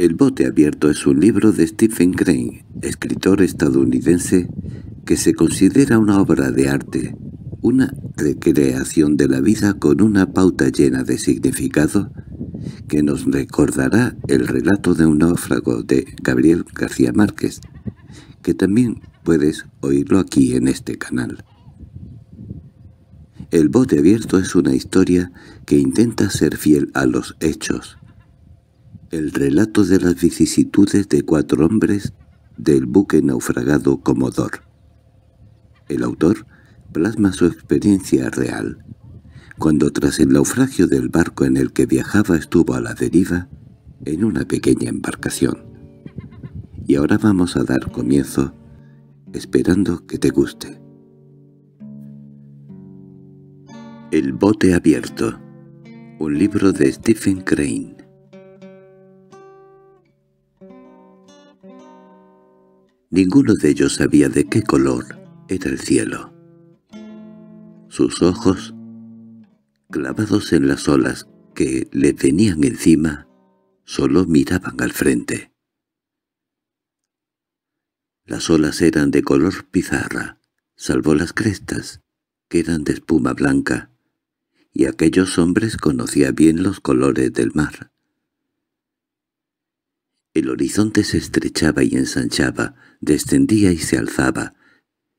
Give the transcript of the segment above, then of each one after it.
El bote abierto es un libro de Stephen Crane, escritor estadounidense, que se considera una obra de arte, una recreación de la vida con una pauta llena de significado que nos recordará el relato de un náufrago de Gabriel García Márquez, que también puedes oírlo aquí en este canal. El bote abierto es una historia que intenta ser fiel a los hechos, el relato de las vicisitudes de cuatro hombres del buque naufragado Comodor. El autor plasma su experiencia real. Cuando tras el naufragio del barco en el que viajaba estuvo a la deriva, en una pequeña embarcación. Y ahora vamos a dar comienzo, esperando que te guste. El bote abierto. Un libro de Stephen Crane. Ninguno de ellos sabía de qué color era el cielo. Sus ojos, clavados en las olas que le venían encima, solo miraban al frente. Las olas eran de color pizarra, salvo las crestas, que eran de espuma blanca, y aquellos hombres conocía bien los colores del mar. El horizonte se estrechaba y ensanchaba, descendía y se alzaba,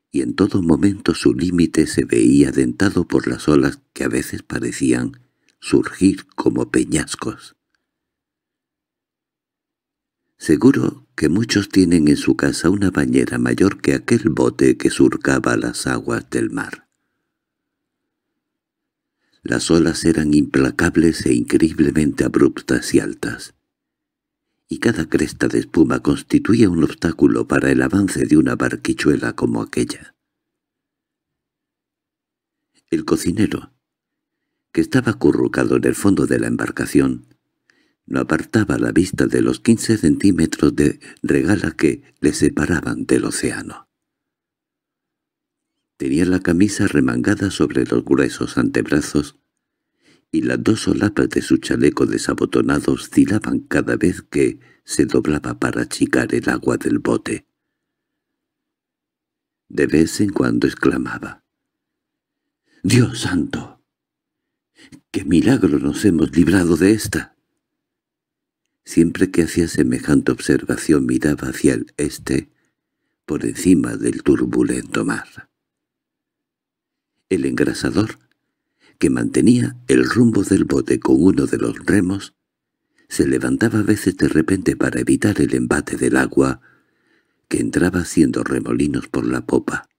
y en todo momento su límite se veía dentado por las olas que a veces parecían surgir como peñascos. Seguro que muchos tienen en su casa una bañera mayor que aquel bote que surcaba las aguas del mar. Las olas eran implacables e increíblemente abruptas y altas y cada cresta de espuma constituía un obstáculo para el avance de una barquichuela como aquella. El cocinero, que estaba acurrucado en el fondo de la embarcación, no apartaba la vista de los quince centímetros de regala que le separaban del océano. Tenía la camisa remangada sobre los gruesos antebrazos y las dos solapas de su chaleco desabotonado oscilaban cada vez que se doblaba para achicar el agua del bote. De vez en cuando exclamaba, «¡Dios santo! ¡Qué milagro nos hemos librado de esta!» Siempre que hacía semejante observación miraba hacia el este, por encima del turbulento mar. El engrasador que mantenía el rumbo del bote con uno de los remos, se levantaba a veces de repente para evitar el embate del agua que entraba haciendo remolinos por la popa.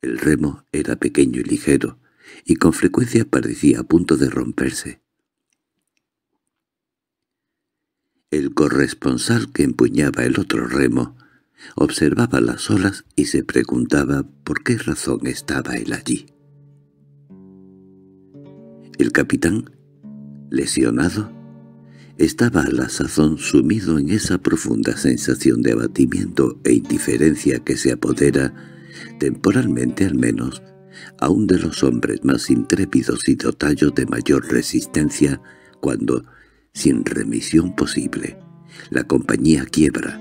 El remo era pequeño y ligero, y con frecuencia parecía a punto de romperse. El corresponsal que empuñaba el otro remo observaba las olas y se preguntaba por qué razón estaba él allí. El capitán, lesionado, estaba a la sazón sumido en esa profunda sensación de abatimiento e indiferencia que se apodera, temporalmente al menos, a un de los hombres más intrépidos y dotallos de mayor resistencia cuando, sin remisión posible, la compañía quiebra,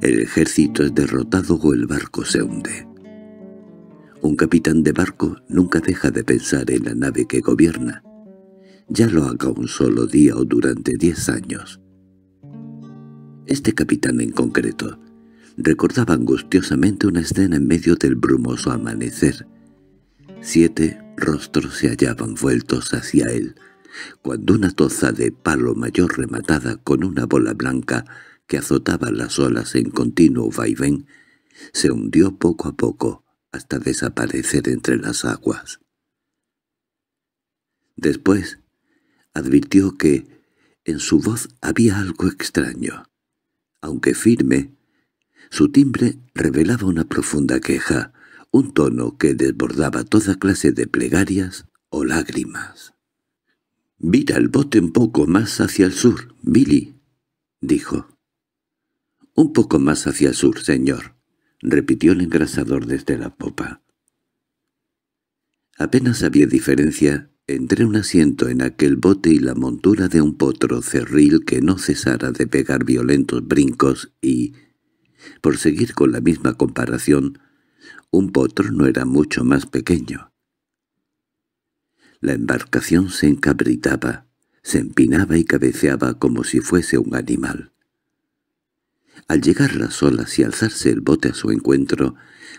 el ejército es derrotado o el barco se hunde. Un capitán de barco nunca deja de pensar en la nave que gobierna, ya lo haga un solo día o durante diez años. Este capitán en concreto recordaba angustiosamente una escena en medio del brumoso amanecer. Siete rostros se hallaban vueltos hacia él, cuando una toza de palo mayor rematada con una bola blanca que azotaba las olas en continuo vaivén, se hundió poco a poco, hasta desaparecer entre las aguas. Después advirtió que en su voz había algo extraño. Aunque firme, su timbre revelaba una profunda queja, un tono que desbordaba toda clase de plegarias o lágrimas. —Vira el bote un poco más hacia el sur, Billy», dijo. «Un poco más hacia el sur, señor», repitió el engrasador desde la popa. Apenas había diferencia entre un asiento en aquel bote y la montura de un potro cerril que no cesara de pegar violentos brincos y, por seguir con la misma comparación, un potro no era mucho más pequeño. La embarcación se encabritaba, se empinaba y cabeceaba como si fuese un animal. Al llegar las olas y alzarse el bote a su encuentro,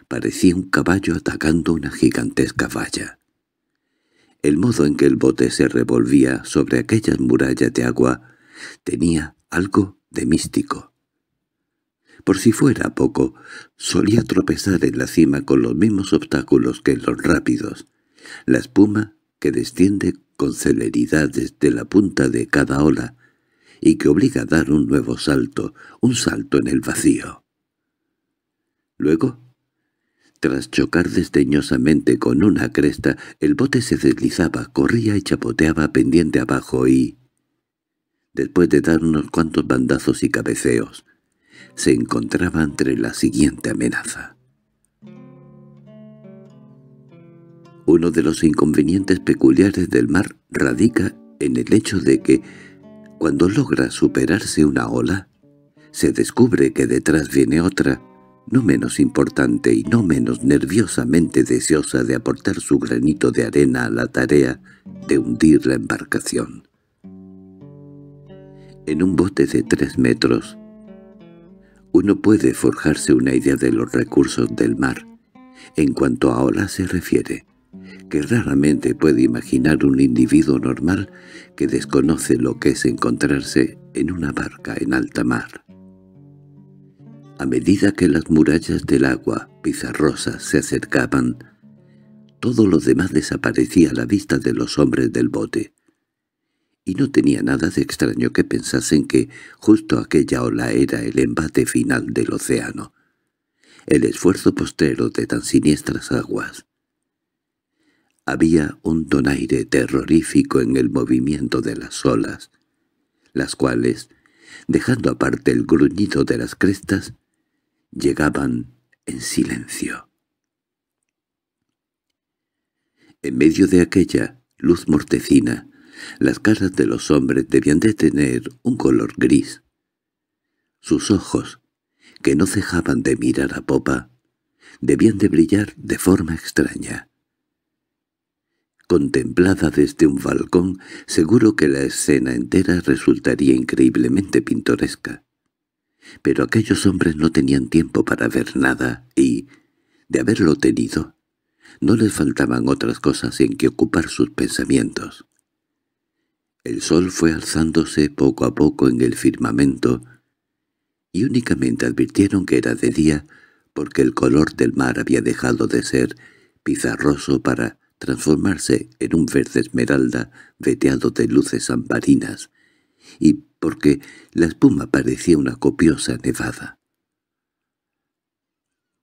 parecía un caballo atacando una gigantesca valla. El modo en que el bote se revolvía sobre aquellas murallas de agua tenía algo de místico. Por si fuera poco, solía tropezar en la cima con los mismos obstáculos que los rápidos. La espuma, que desciende con celeridad desde la punta de cada ola, y que obliga a dar un nuevo salto, un salto en el vacío. Luego, tras chocar desdeñosamente con una cresta, el bote se deslizaba, corría y chapoteaba pendiente abajo y... Después de dar unos cuantos bandazos y cabeceos, se encontraba entre la siguiente amenaza. Uno de los inconvenientes peculiares del mar radica en el hecho de que cuando logra superarse una ola, se descubre que detrás viene otra, no menos importante y no menos nerviosamente deseosa de aportar su granito de arena a la tarea de hundir la embarcación. En un bote de tres metros, uno puede forjarse una idea de los recursos del mar en cuanto a ola se refiere que raramente puede imaginar un individuo normal que desconoce lo que es encontrarse en una barca en alta mar. A medida que las murallas del agua pizarrosas se acercaban, todo lo demás desaparecía a la vista de los hombres del bote, y no tenía nada de extraño que pensasen que justo aquella ola era el embate final del océano, el esfuerzo postrero de tan siniestras aguas, había un donaire terrorífico en el movimiento de las olas, las cuales, dejando aparte el gruñido de las crestas, llegaban en silencio. En medio de aquella luz mortecina, las caras de los hombres debían de tener un color gris. Sus ojos, que no cejaban de mirar a popa, debían de brillar de forma extraña. Contemplada desde un balcón, seguro que la escena entera resultaría increíblemente pintoresca. Pero aquellos hombres no tenían tiempo para ver nada y, de haberlo tenido, no les faltaban otras cosas en que ocupar sus pensamientos. El sol fue alzándose poco a poco en el firmamento y únicamente advirtieron que era de día porque el color del mar había dejado de ser pizarroso para transformarse en un verde esmeralda veteado de luces ambarinas, y porque la espuma parecía una copiosa nevada.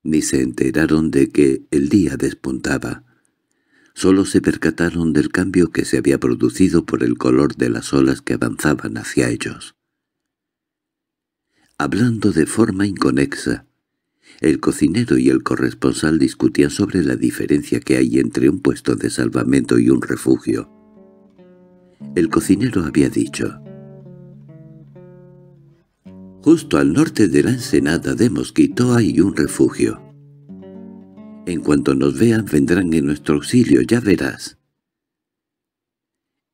Ni se enteraron de que el día despuntaba. Solo se percataron del cambio que se había producido por el color de las olas que avanzaban hacia ellos. Hablando de forma inconexa, el cocinero y el corresponsal discutían sobre la diferencia que hay entre un puesto de salvamento y un refugio. El cocinero había dicho, «Justo al norte de la ensenada de Mosquito hay un refugio. En cuanto nos vean vendrán en nuestro auxilio, ya verás».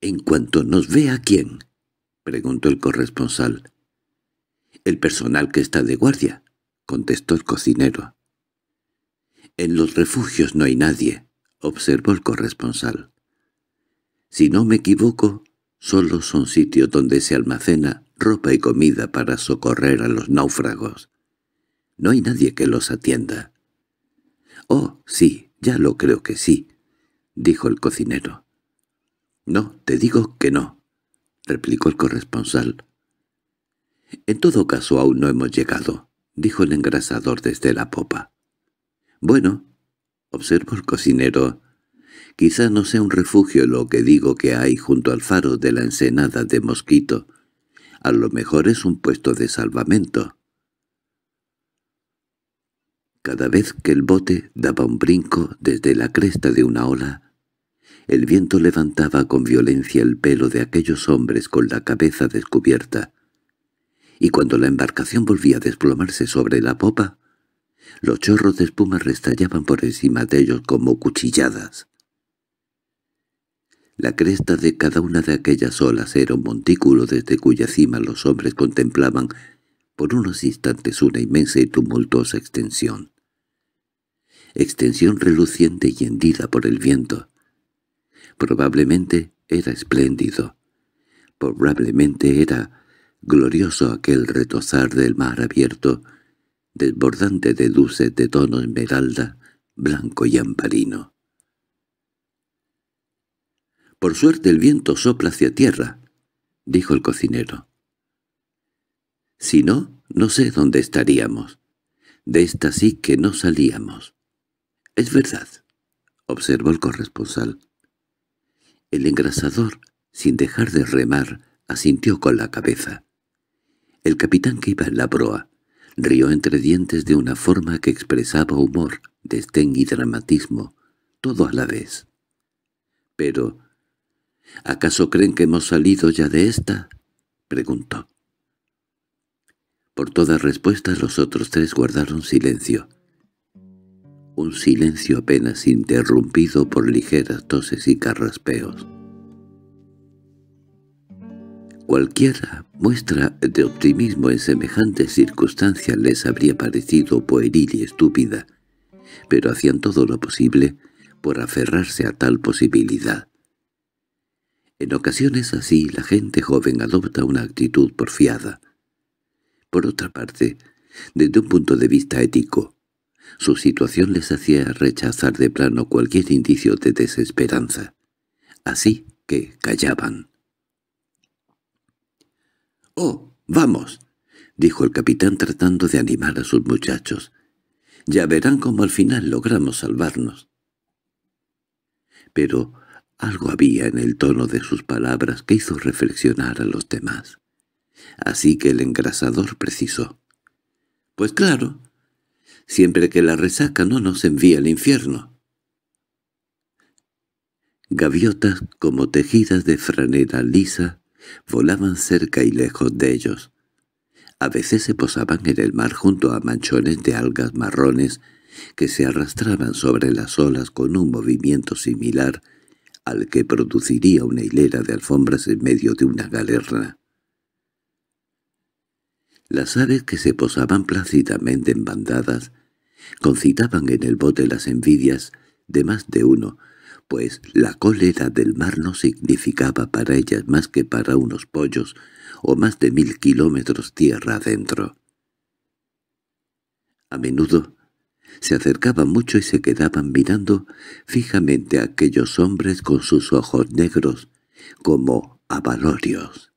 «¿En cuanto nos vea quién?» preguntó el corresponsal. «El personal que está de guardia», —contestó el cocinero. —En los refugios no hay nadie —observó el corresponsal. —Si no me equivoco, solo son sitios donde se almacena ropa y comida para socorrer a los náufragos. No hay nadie que los atienda. —Oh, sí, ya lo creo que sí —dijo el cocinero. —No, te digo que no —replicó el corresponsal. —En todo caso aún no hemos llegado. —dijo el engrasador desde la popa. —Bueno —observó el cocinero—, quizá no sea un refugio lo que digo que hay junto al faro de la ensenada de Mosquito. A lo mejor es un puesto de salvamento. Cada vez que el bote daba un brinco desde la cresta de una ola, el viento levantaba con violencia el pelo de aquellos hombres con la cabeza descubierta, y cuando la embarcación volvía a desplomarse sobre la popa, los chorros de espuma restallaban por encima de ellos como cuchilladas. La cresta de cada una de aquellas olas era un montículo desde cuya cima los hombres contemplaban por unos instantes una inmensa y tumultuosa extensión. Extensión reluciente y hendida por el viento. Probablemente era espléndido. Probablemente era Glorioso aquel retozar del mar abierto, desbordante de dulces de tono esmeralda, blanco y amparino. —Por suerte el viento sopla hacia tierra —dijo el cocinero. —Si no, no sé dónde estaríamos. De esta sí que no salíamos. —Es verdad —observó el corresponsal. El engrasador, sin dejar de remar, asintió con la cabeza. El capitán que iba en la proa rió entre dientes de una forma que expresaba humor, destén y dramatismo, todo a la vez. Pero, ¿acaso creen que hemos salido ya de esta? preguntó. Por todas respuestas los otros tres guardaron silencio. Un silencio apenas interrumpido por ligeras toses y carraspeos. Cualquiera muestra de optimismo en semejantes circunstancias les habría parecido pueril y estúpida, pero hacían todo lo posible por aferrarse a tal posibilidad. En ocasiones así la gente joven adopta una actitud porfiada. Por otra parte, desde un punto de vista ético, su situación les hacía rechazar de plano cualquier indicio de desesperanza. Así que callaban. —¡Oh, vamos! —dijo el capitán tratando de animar a sus muchachos. —Ya verán cómo al final logramos salvarnos. Pero algo había en el tono de sus palabras que hizo reflexionar a los demás. Así que el engrasador precisó. —Pues claro, siempre que la resaca no nos envía al infierno. Gaviotas como tejidas de franera lisa Volaban cerca y lejos de ellos. A veces se posaban en el mar junto a manchones de algas marrones que se arrastraban sobre las olas con un movimiento similar al que produciría una hilera de alfombras en medio de una galerna. Las aves que se posaban plácidamente en bandadas concitaban en el bote las envidias de más de uno, pues la cólera del mar no significaba para ellas más que para unos pollos o más de mil kilómetros tierra adentro. A menudo se acercaban mucho y se quedaban mirando fijamente a aquellos hombres con sus ojos negros, como avalorios.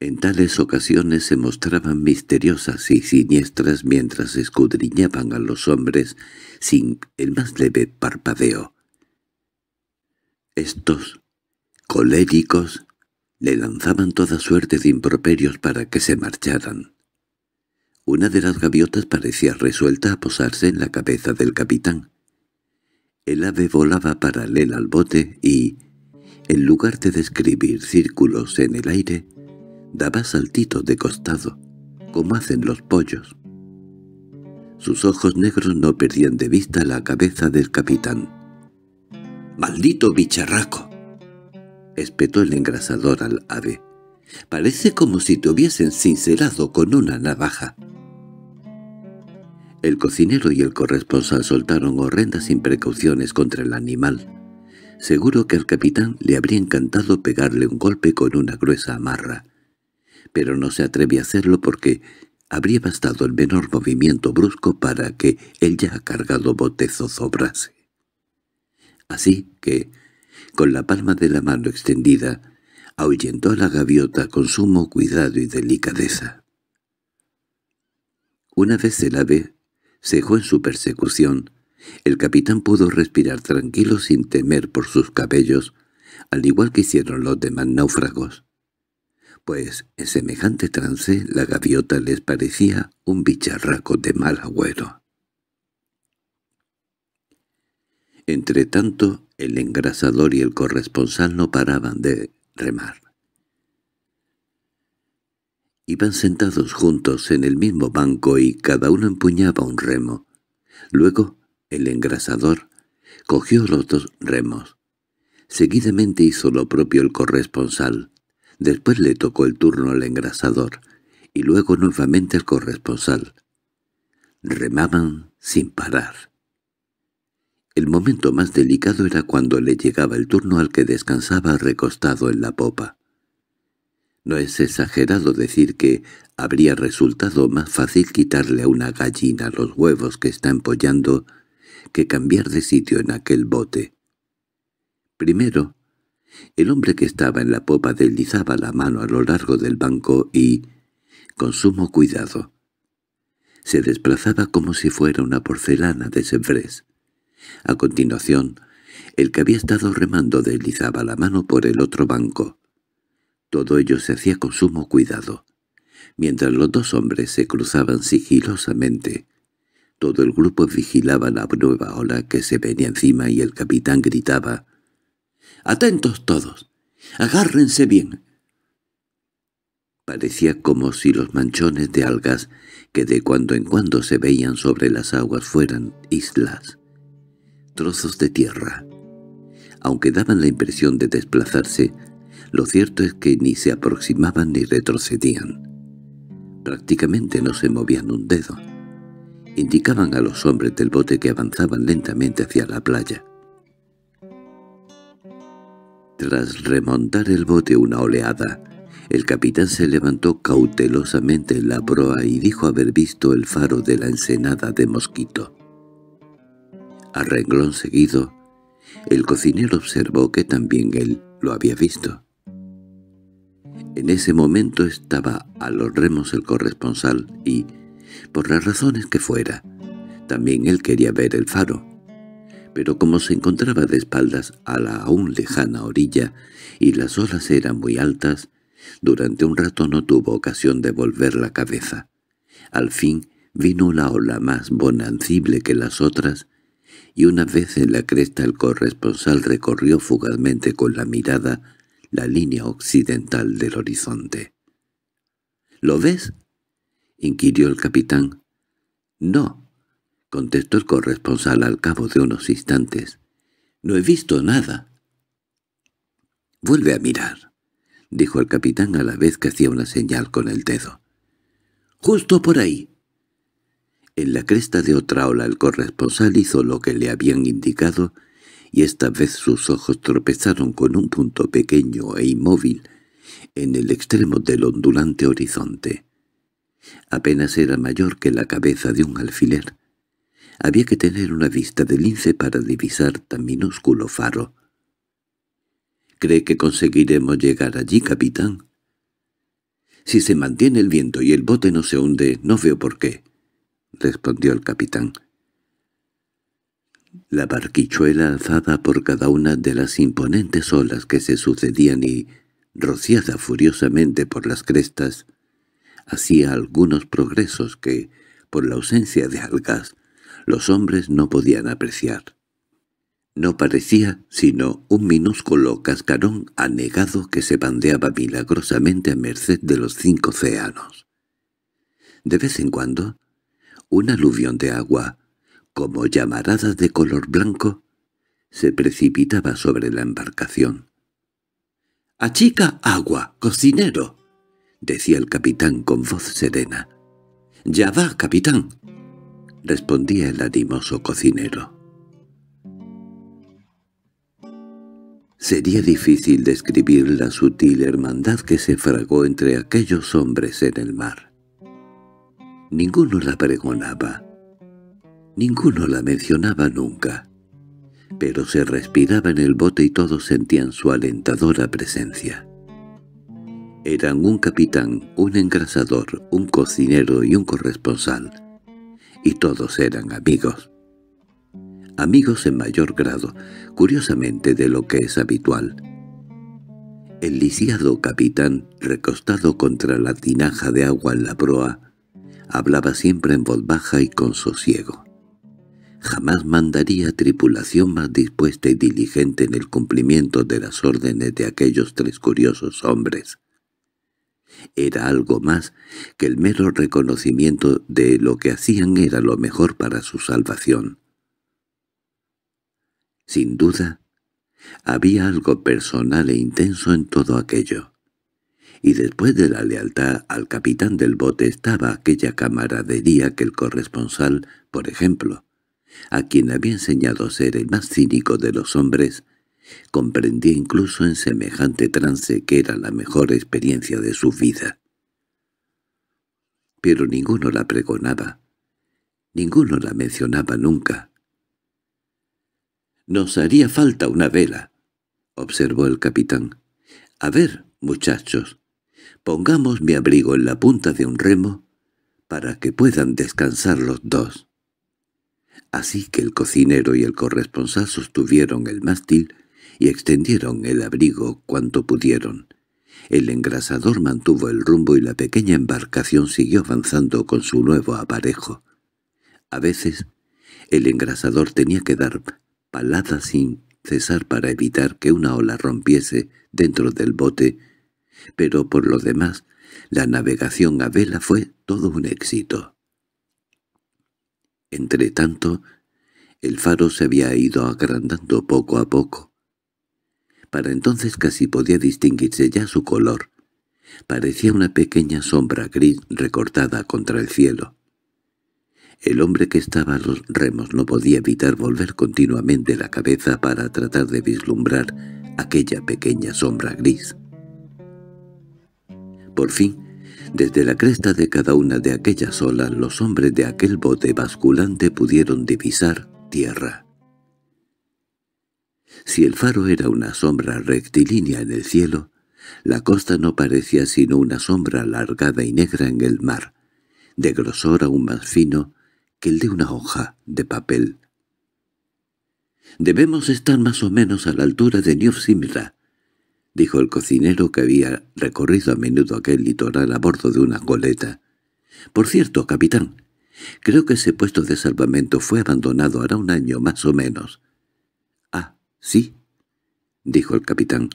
En tales ocasiones se mostraban misteriosas y siniestras mientras escudriñaban a los hombres sin el más leve parpadeo. Estos, coléricos, le lanzaban toda suerte de improperios para que se marcharan. Una de las gaviotas parecía resuelta a posarse en la cabeza del capitán. El ave volaba paralela al bote y, en lugar de describir círculos en el aire, daba saltitos de costado, como hacen los pollos. Sus ojos negros no perdían de vista la cabeza del capitán. —¡Maldito bicharraco! —espetó el engrasador al ave. —Parece como si te hubiesen cincelado con una navaja. El cocinero y el corresponsal soltaron horrendas imprecauciones contra el animal. Seguro que al capitán le habría encantado pegarle un golpe con una gruesa amarra, pero no se atreve a hacerlo porque habría bastado el menor movimiento brusco para que el ya cargado botezo zobrase. Así que, con la palma de la mano extendida, ahuyentó a la gaviota con sumo cuidado y delicadeza. Una vez el ave cejó en su persecución, el capitán pudo respirar tranquilo sin temer por sus cabellos, al igual que hicieron los demás náufragos. Pues en semejante trance la gaviota les parecía un bicharraco de mal agüero. Entre tanto, el engrasador y el corresponsal no paraban de remar. Iban sentados juntos en el mismo banco y cada uno empuñaba un remo. Luego, el engrasador cogió los dos remos. Seguidamente hizo lo propio el corresponsal. Después le tocó el turno al engrasador, y luego nuevamente al corresponsal. Remaban sin parar. El momento más delicado era cuando le llegaba el turno al que descansaba recostado en la popa. No es exagerado decir que habría resultado más fácil quitarle a una gallina los huevos que está empollando que cambiar de sitio en aquel bote. Primero, el hombre que estaba en la popa deslizaba la mano a lo largo del banco y, con sumo cuidado, se desplazaba como si fuera una porcelana de Sevres. A continuación, el que había estado remando deslizaba la mano por el otro banco. Todo ello se hacía con sumo cuidado. Mientras los dos hombres se cruzaban sigilosamente, todo el grupo vigilaba la nueva ola que se venía encima y el capitán gritaba «¡Atentos todos! ¡Agárrense bien!» Parecía como si los manchones de algas que de cuando en cuando se veían sobre las aguas fueran islas trozos de tierra. Aunque daban la impresión de desplazarse, lo cierto es que ni se aproximaban ni retrocedían. Prácticamente no se movían un dedo. Indicaban a los hombres del bote que avanzaban lentamente hacia la playa. Tras remontar el bote una oleada, el capitán se levantó cautelosamente en la proa y dijo haber visto el faro de la ensenada de mosquito. A renglón seguido, el cocinero observó que también él lo había visto. En ese momento estaba a los remos el corresponsal y, por las razones que fuera, también él quería ver el faro. Pero como se encontraba de espaldas a la aún lejana orilla y las olas eran muy altas, durante un rato no tuvo ocasión de volver la cabeza. Al fin vino la ola más bonancible que las otras y una vez en la cresta el corresponsal recorrió fugazmente con la mirada la línea occidental del horizonte. —¿Lo ves? —inquirió el capitán. —No —contestó el corresponsal al cabo de unos instantes—, no he visto nada. —Vuelve a mirar —dijo el capitán a la vez que hacía una señal con el dedo. —¡Justo por ahí! En la cresta de otra ola el corresponsal hizo lo que le habían indicado, y esta vez sus ojos tropezaron con un punto pequeño e inmóvil en el extremo del ondulante horizonte. Apenas era mayor que la cabeza de un alfiler. Había que tener una vista de lince para divisar tan minúsculo faro. —¿Cree que conseguiremos llegar allí, capitán? —Si se mantiene el viento y el bote no se hunde, no veo por qué. —respondió el capitán. La barquichuela alzada por cada una de las imponentes olas que se sucedían y, rociada furiosamente por las crestas, hacía algunos progresos que, por la ausencia de algas, los hombres no podían apreciar. No parecía sino un minúsculo cascarón anegado que se bandeaba milagrosamente a merced de los cinco océanos. De vez en cuando un aluvión de agua, como llamaradas de color blanco, se precipitaba sobre la embarcación. —¡Achica agua, cocinero! —decía el capitán con voz serena. —¡Ya va, capitán! —respondía el animoso cocinero. Sería difícil describir la sutil hermandad que se fragó entre aquellos hombres en el mar. Ninguno la pregonaba. Ninguno la mencionaba nunca. Pero se respiraba en el bote y todos sentían su alentadora presencia. Eran un capitán, un engrasador, un cocinero y un corresponsal. Y todos eran amigos. Amigos en mayor grado, curiosamente de lo que es habitual. El lisiado capitán, recostado contra la tinaja de agua en la proa, Hablaba siempre en voz baja y con sosiego. Jamás mandaría tripulación más dispuesta y diligente en el cumplimiento de las órdenes de aquellos tres curiosos hombres. Era algo más que el mero reconocimiento de lo que hacían era lo mejor para su salvación. Sin duda, había algo personal e intenso en todo aquello y después de la lealtad al capitán del bote estaba aquella camaradería que el corresponsal, por ejemplo, a quien había enseñado a ser el más cínico de los hombres, comprendía incluso en semejante trance que era la mejor experiencia de su vida. Pero ninguno la pregonaba, ninguno la mencionaba nunca. «Nos haría falta una vela», observó el capitán. «A ver, muchachos, Pongamos mi abrigo en la punta de un remo para que puedan descansar los dos. Así que el cocinero y el corresponsal sostuvieron el mástil y extendieron el abrigo cuanto pudieron. El engrasador mantuvo el rumbo y la pequeña embarcación siguió avanzando con su nuevo aparejo. A veces el engrasador tenía que dar paladas sin cesar para evitar que una ola rompiese dentro del bote pero por lo demás, la navegación a vela fue todo un éxito. Entretanto, el faro se había ido agrandando poco a poco. Para entonces casi podía distinguirse ya su color. Parecía una pequeña sombra gris recortada contra el cielo. El hombre que estaba a los remos no podía evitar volver continuamente la cabeza para tratar de vislumbrar aquella pequeña sombra gris. Por fin, desde la cresta de cada una de aquellas olas los hombres de aquel bote basculante pudieron divisar tierra. Si el faro era una sombra rectilínea en el cielo, la costa no parecía sino una sombra alargada y negra en el mar, de grosor aún más fino que el de una hoja de papel. «Debemos estar más o menos a la altura de Simra. —dijo el cocinero que había recorrido a menudo aquel litoral a bordo de una goleta. —Por cierto, capitán, creo que ese puesto de salvamento fue abandonado hará un año más o menos. —Ah, sí —dijo el capitán.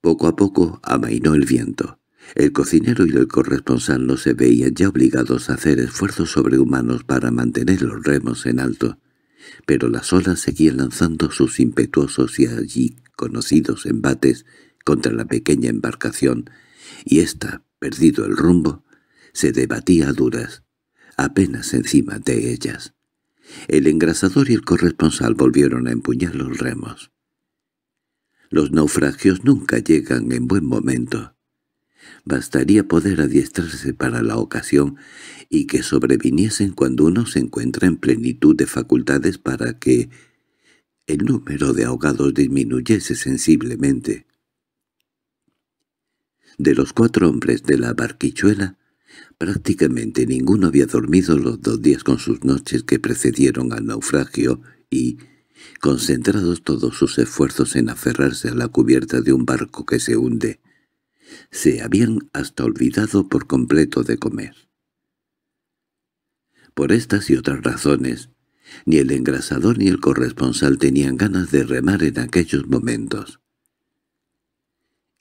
Poco a poco amainó el viento. El cocinero y el corresponsal no se veían ya obligados a hacer esfuerzos sobrehumanos para mantener los remos en alto, pero las olas seguían lanzando sus impetuosos y allí conocidos embates contra la pequeña embarcación, y ésta, perdido el rumbo, se debatía a duras, apenas encima de ellas. El engrasador y el corresponsal volvieron a empuñar los remos. Los naufragios nunca llegan en buen momento. Bastaría poder adiestrarse para la ocasión y que sobreviniesen cuando uno se encuentra en plenitud de facultades para que el número de ahogados disminuyese sensiblemente. De los cuatro hombres de la barquichuela, prácticamente ninguno había dormido los dos días con sus noches que precedieron al naufragio y, concentrados todos sus esfuerzos en aferrarse a la cubierta de un barco que se hunde, se habían hasta olvidado por completo de comer. Por estas y otras razones, ni el engrasador ni el corresponsal tenían ganas de remar en aquellos momentos.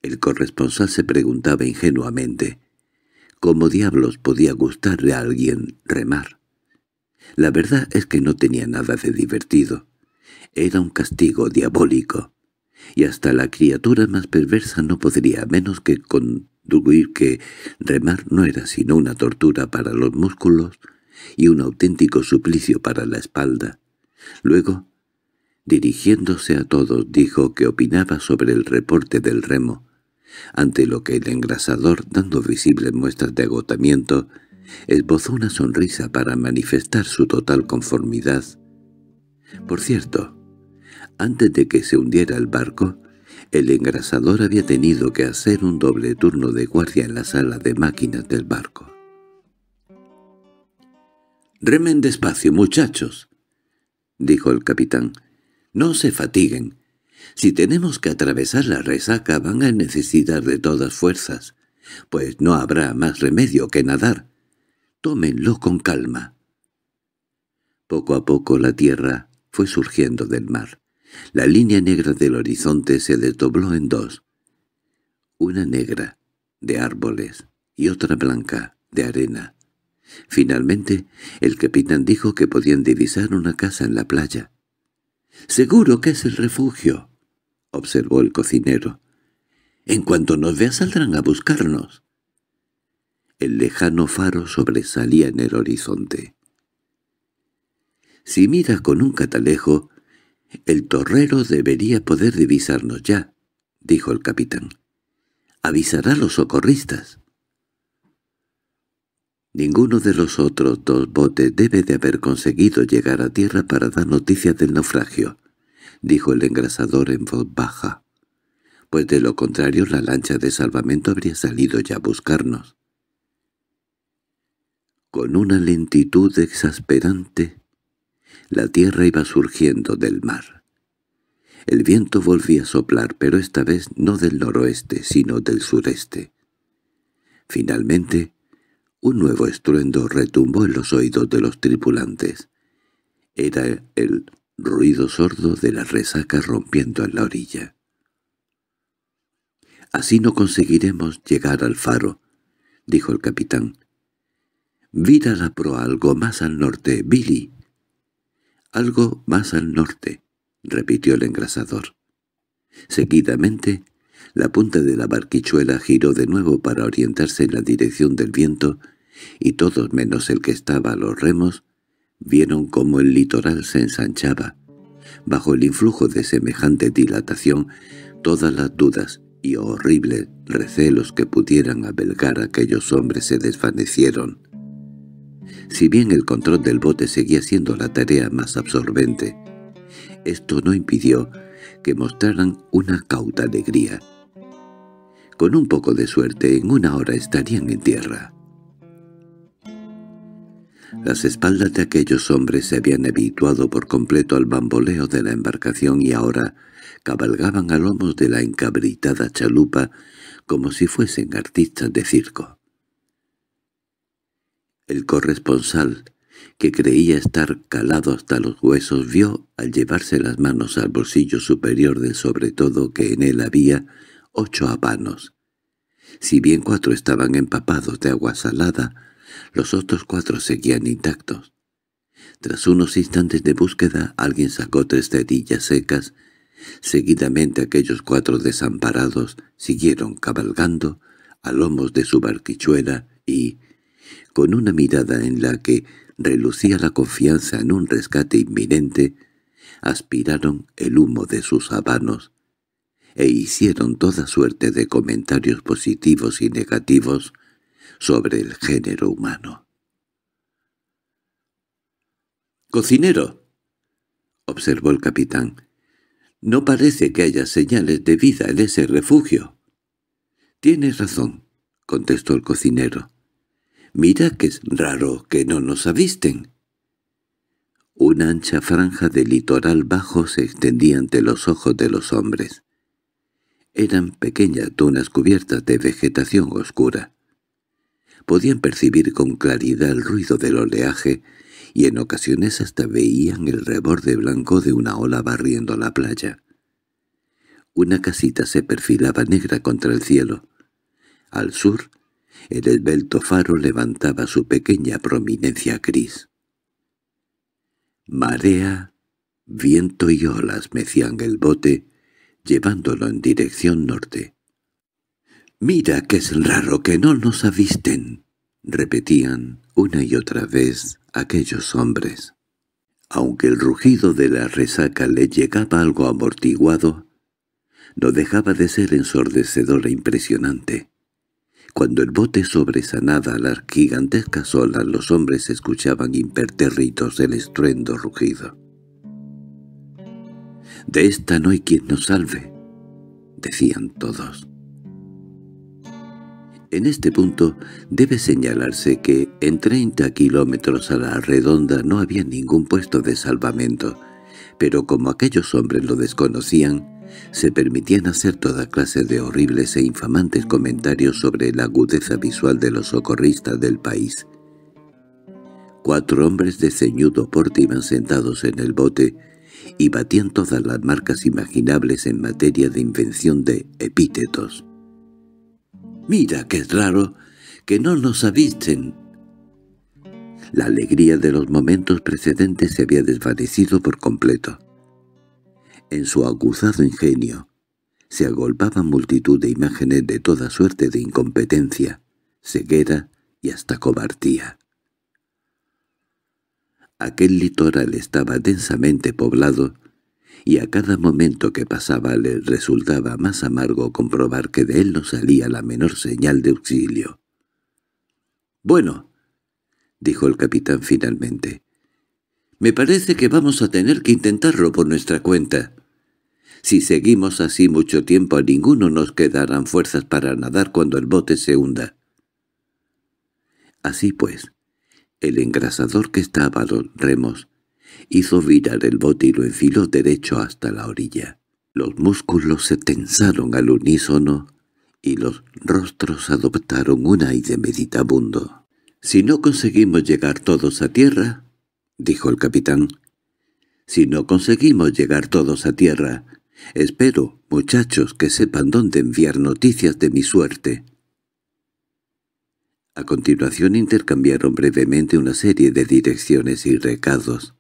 El corresponsal se preguntaba ingenuamente, ¿cómo diablos podía gustarle a alguien remar? La verdad es que no tenía nada de divertido. Era un castigo diabólico, y hasta la criatura más perversa no podría menos que conduir que remar no era sino una tortura para los músculos, y un auténtico suplicio para la espalda. Luego, dirigiéndose a todos, dijo que opinaba sobre el reporte del remo, ante lo que el engrasador, dando visibles muestras de agotamiento, esbozó una sonrisa para manifestar su total conformidad. Por cierto, antes de que se hundiera el barco, el engrasador había tenido que hacer un doble turno de guardia en la sala de máquinas del barco. —Remen despacio, muchachos —dijo el capitán—, no se fatiguen. Si tenemos que atravesar la resaca van a necesitar de todas fuerzas, pues no habrá más remedio que nadar. Tómenlo con calma. Poco a poco la tierra fue surgiendo del mar. La línea negra del horizonte se desdobló en dos. Una negra, de árboles, y otra blanca, de arena. Finalmente, el capitán dijo que podían divisar una casa en la playa. —Seguro que es el refugio —observó el cocinero. —En cuanto nos vea saldrán a buscarnos. El lejano faro sobresalía en el horizonte. Si mira con un catalejo, el torrero debería poder divisarnos ya —dijo el capitán. —Avisará a los socorristas. Ninguno de los otros dos botes debe de haber conseguido llegar a tierra para dar noticia del naufragio, dijo el engrasador en voz baja, pues de lo contrario la lancha de salvamento habría salido ya a buscarnos. Con una lentitud exasperante, la tierra iba surgiendo del mar. El viento volvía a soplar, pero esta vez no del noroeste, sino del sureste. Finalmente, un nuevo estruendo retumbó en los oídos de los tripulantes. Era el ruido sordo de la resaca rompiendo en la orilla. «Así no conseguiremos llegar al faro», dijo el capitán. «Vira la proa algo más al norte, Billy». «Algo más al norte», repitió el engrasador. Seguidamente la punta de la barquichuela giró de nuevo para orientarse en la dirección del viento, y todos menos el que estaba a los remos, vieron cómo el litoral se ensanchaba. Bajo el influjo de semejante dilatación, todas las dudas y horribles recelos que pudieran abelgar aquellos hombres se desvanecieron. Si bien el control del bote seguía siendo la tarea más absorbente, esto no impidió que mostraran una cauta alegría, con un poco de suerte, en una hora estarían en tierra. Las espaldas de aquellos hombres se habían habituado por completo al bamboleo de la embarcación y ahora cabalgaban a lomos de la encabritada chalupa como si fuesen artistas de circo. El corresponsal, que creía estar calado hasta los huesos, vio, al llevarse las manos al bolsillo superior del sobre todo que en él había, ocho habanos. Si bien cuatro estaban empapados de agua salada, los otros cuatro seguían intactos. Tras unos instantes de búsqueda, alguien sacó tres cerillas secas. Seguidamente aquellos cuatro desamparados siguieron cabalgando a lomos de su barquichuela y, con una mirada en la que relucía la confianza en un rescate inminente, aspiraron el humo de sus habanos, e hicieron toda suerte de comentarios positivos y negativos sobre el género humano. —¡Cocinero! —observó el capitán—, no parece que haya señales de vida en ese refugio. —Tienes razón —contestó el cocinero—. Mira que es raro que no nos avisten. Una ancha franja de litoral bajo se extendía ante los ojos de los hombres. Eran pequeñas dunas cubiertas de vegetación oscura. Podían percibir con claridad el ruido del oleaje y en ocasiones hasta veían el reborde blanco de una ola barriendo la playa. Una casita se perfilaba negra contra el cielo. Al sur, el esbelto faro levantaba su pequeña prominencia gris. Marea, viento y olas mecían el bote llevándolo en dirección norte. «Mira que es raro que no nos avisten», repetían una y otra vez aquellos hombres. Aunque el rugido de la resaca le llegaba algo amortiguado, no dejaba de ser ensordecedor e impresionante. Cuando el bote sobresanaba las gigantescas olas, los hombres escuchaban impertérritos el estruendo rugido. «De esta no hay quien nos salve», decían todos. En este punto debe señalarse que en 30 kilómetros a la redonda no había ningún puesto de salvamento, pero como aquellos hombres lo desconocían, se permitían hacer toda clase de horribles e infamantes comentarios sobre la agudeza visual de los socorristas del país. Cuatro hombres de ceñudo porte iban sentados en el bote, y batían todas las marcas imaginables en materia de invención de epítetos. «¡Mira qué raro que no nos avisten!» La alegría de los momentos precedentes se había desvanecido por completo. En su aguzado ingenio se agolpaban multitud de imágenes de toda suerte de incompetencia, ceguera y hasta cobardía. Aquel litoral estaba densamente poblado, y a cada momento que pasaba le resultaba más amargo comprobar que de él no salía la menor señal de auxilio. —Bueno —dijo el capitán finalmente—, me parece que vamos a tener que intentarlo por nuestra cuenta. Si seguimos así mucho tiempo a ninguno nos quedarán fuerzas para nadar cuando el bote se hunda. Así pues, el engrasador que estaba a los remos hizo virar el bote y lo enfiló derecho hasta la orilla. Los músculos se tensaron al unísono y los rostros adoptaron un aire meditabundo. «Si no conseguimos llegar todos a tierra», dijo el capitán, «si no conseguimos llegar todos a tierra, espero, muchachos, que sepan dónde enviar noticias de mi suerte». A continuación intercambiaron brevemente una serie de direcciones y recados.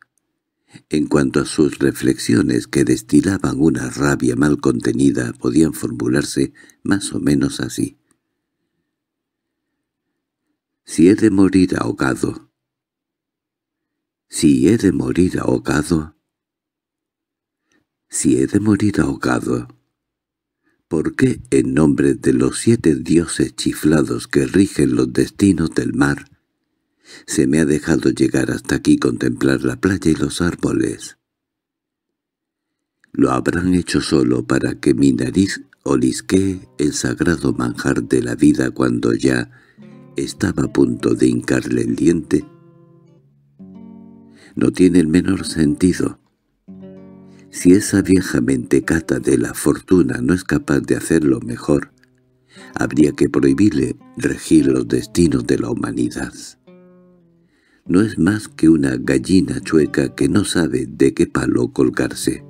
En cuanto a sus reflexiones que destilaban una rabia mal contenida podían formularse más o menos así. Si he de morir ahogado. Si he de morir ahogado. Si he de morir ahogado. ¿Por qué, en nombre de los siete dioses chiflados que rigen los destinos del mar, se me ha dejado llegar hasta aquí contemplar la playa y los árboles? Lo habrán hecho solo para que mi nariz olisquee el sagrado manjar de la vida cuando ya estaba a punto de hincarle el diente. No tiene el menor sentido. Si esa vieja mentecata de la fortuna no es capaz de hacerlo mejor, habría que prohibirle regir los destinos de la humanidad. No es más que una gallina chueca que no sabe de qué palo colgarse.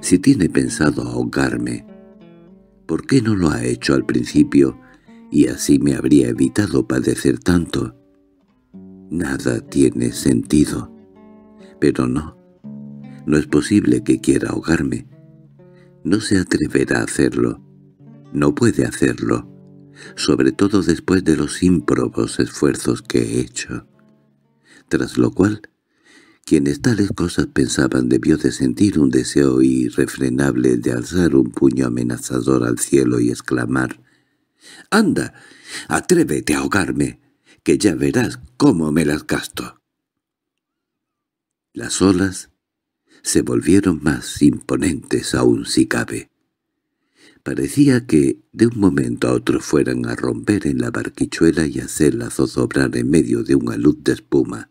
Si tiene pensado ahogarme, ¿por qué no lo ha hecho al principio y así me habría evitado padecer tanto? Nada tiene sentido. Pero no, no es posible que quiera ahogarme. No se atreverá a hacerlo. No puede hacerlo, sobre todo después de los ímprobos esfuerzos que he hecho. Tras lo cual, quienes tales cosas pensaban debió de sentir un deseo irrefrenable de alzar un puño amenazador al cielo y exclamar «¡Anda, atrévete a ahogarme, que ya verás cómo me las gasto!». Las olas se volvieron más imponentes aún si cabe. Parecía que de un momento a otro fueran a romper en la barquichuela y hacerla zozobrar en medio de una luz de espuma.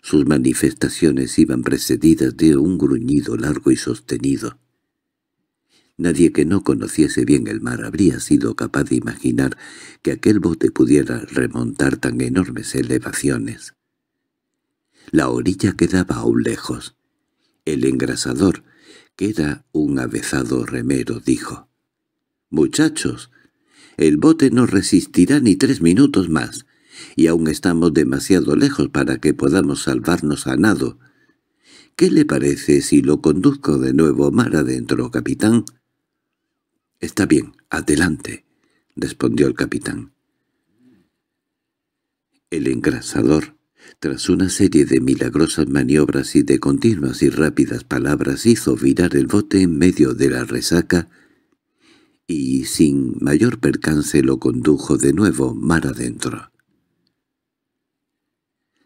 Sus manifestaciones iban precedidas de un gruñido largo y sostenido. Nadie que no conociese bien el mar habría sido capaz de imaginar que aquel bote pudiera remontar tan enormes elevaciones. La orilla quedaba aún lejos. El engrasador, que era un avezado remero, dijo, «Muchachos, el bote no resistirá ni tres minutos más, y aún estamos demasiado lejos para que podamos salvarnos a nado. ¿Qué le parece si lo conduzco de nuevo mar adentro, capitán?» «Está bien, adelante», respondió el capitán. El engrasador tras una serie de milagrosas maniobras y de continuas y rápidas palabras hizo virar el bote en medio de la resaca y sin mayor percance lo condujo de nuevo mar adentro.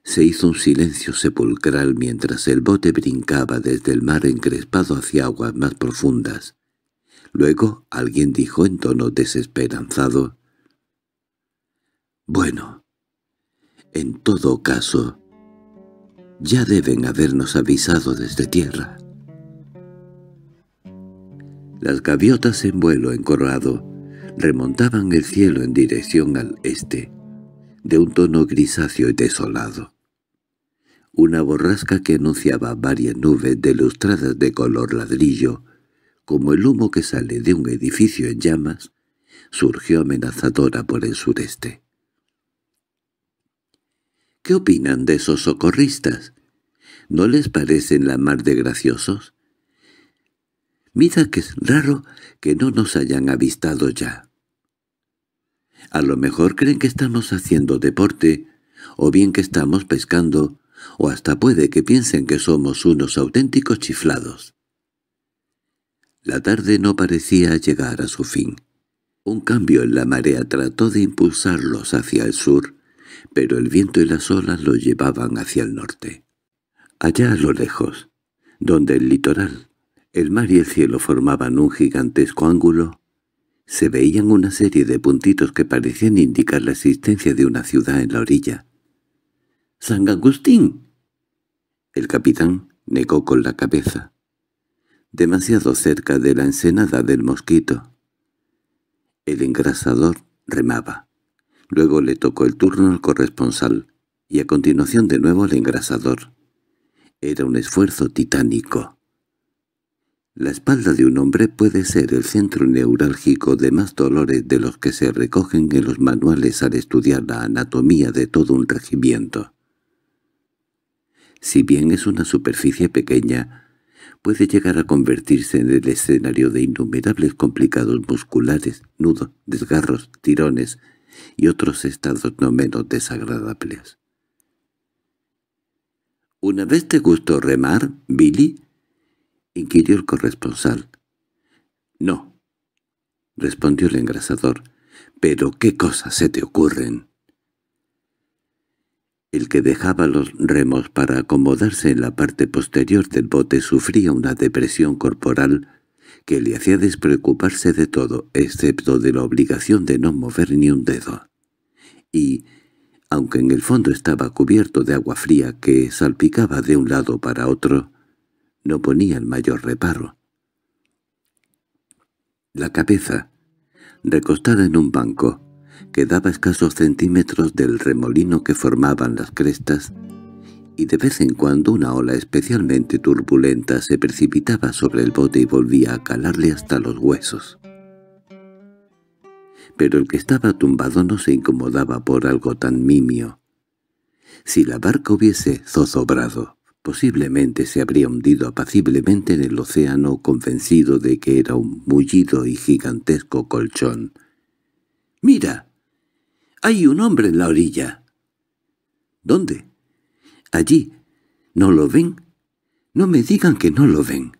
Se hizo un silencio sepulcral mientras el bote brincaba desde el mar encrespado hacia aguas más profundas. Luego alguien dijo en tono desesperanzado, «Bueno, en todo caso, ya deben habernos avisado desde tierra. Las gaviotas en vuelo encorrado remontaban el cielo en dirección al este, de un tono grisáceo y desolado. Una borrasca que anunciaba varias nubes delustradas de color ladrillo, como el humo que sale de un edificio en llamas, surgió amenazadora por el sureste. ¿Qué opinan de esos socorristas? ¿No les parecen la mar de graciosos? Mira que es raro que no nos hayan avistado ya. A lo mejor creen que estamos haciendo deporte, o bien que estamos pescando, o hasta puede que piensen que somos unos auténticos chiflados. La tarde no parecía llegar a su fin. Un cambio en la marea trató de impulsarlos hacia el sur, pero el viento y las olas lo llevaban hacia el norte. Allá a lo lejos, donde el litoral, el mar y el cielo formaban un gigantesco ángulo, se veían una serie de puntitos que parecían indicar la existencia de una ciudad en la orilla. —¡San Agustín! El capitán negó con la cabeza. Demasiado cerca de la ensenada del mosquito. El engrasador remaba. Luego le tocó el turno al corresponsal, y a continuación de nuevo al engrasador. Era un esfuerzo titánico. La espalda de un hombre puede ser el centro neurálgico de más dolores de los que se recogen en los manuales al estudiar la anatomía de todo un regimiento. Si bien es una superficie pequeña, puede llegar a convertirse en el escenario de innumerables complicados musculares, nudos, desgarros, tirones, y otros estados no menos desagradables. —¿Una vez te gustó remar, Billy? —inquirió el corresponsal. —No —respondió el engrasador—, pero ¿qué cosas se te ocurren? El que dejaba los remos para acomodarse en la parte posterior del bote sufría una depresión corporal que le hacía despreocuparse de todo, excepto de la obligación de no mover ni un dedo. Y, aunque en el fondo estaba cubierto de agua fría que salpicaba de un lado para otro, no ponía el mayor reparo. La cabeza, recostada en un banco, quedaba escasos centímetros del remolino que formaban las crestas, y de vez en cuando una ola especialmente turbulenta se precipitaba sobre el bote y volvía a calarle hasta los huesos. Pero el que estaba tumbado no se incomodaba por algo tan mimio. Si la barca hubiese zozobrado, posiblemente se habría hundido apaciblemente en el océano convencido de que era un mullido y gigantesco colchón. —¡Mira! ¡Hay un hombre en la orilla! —¿Dónde? Allí. ¿No lo ven? No me digan que no lo ven.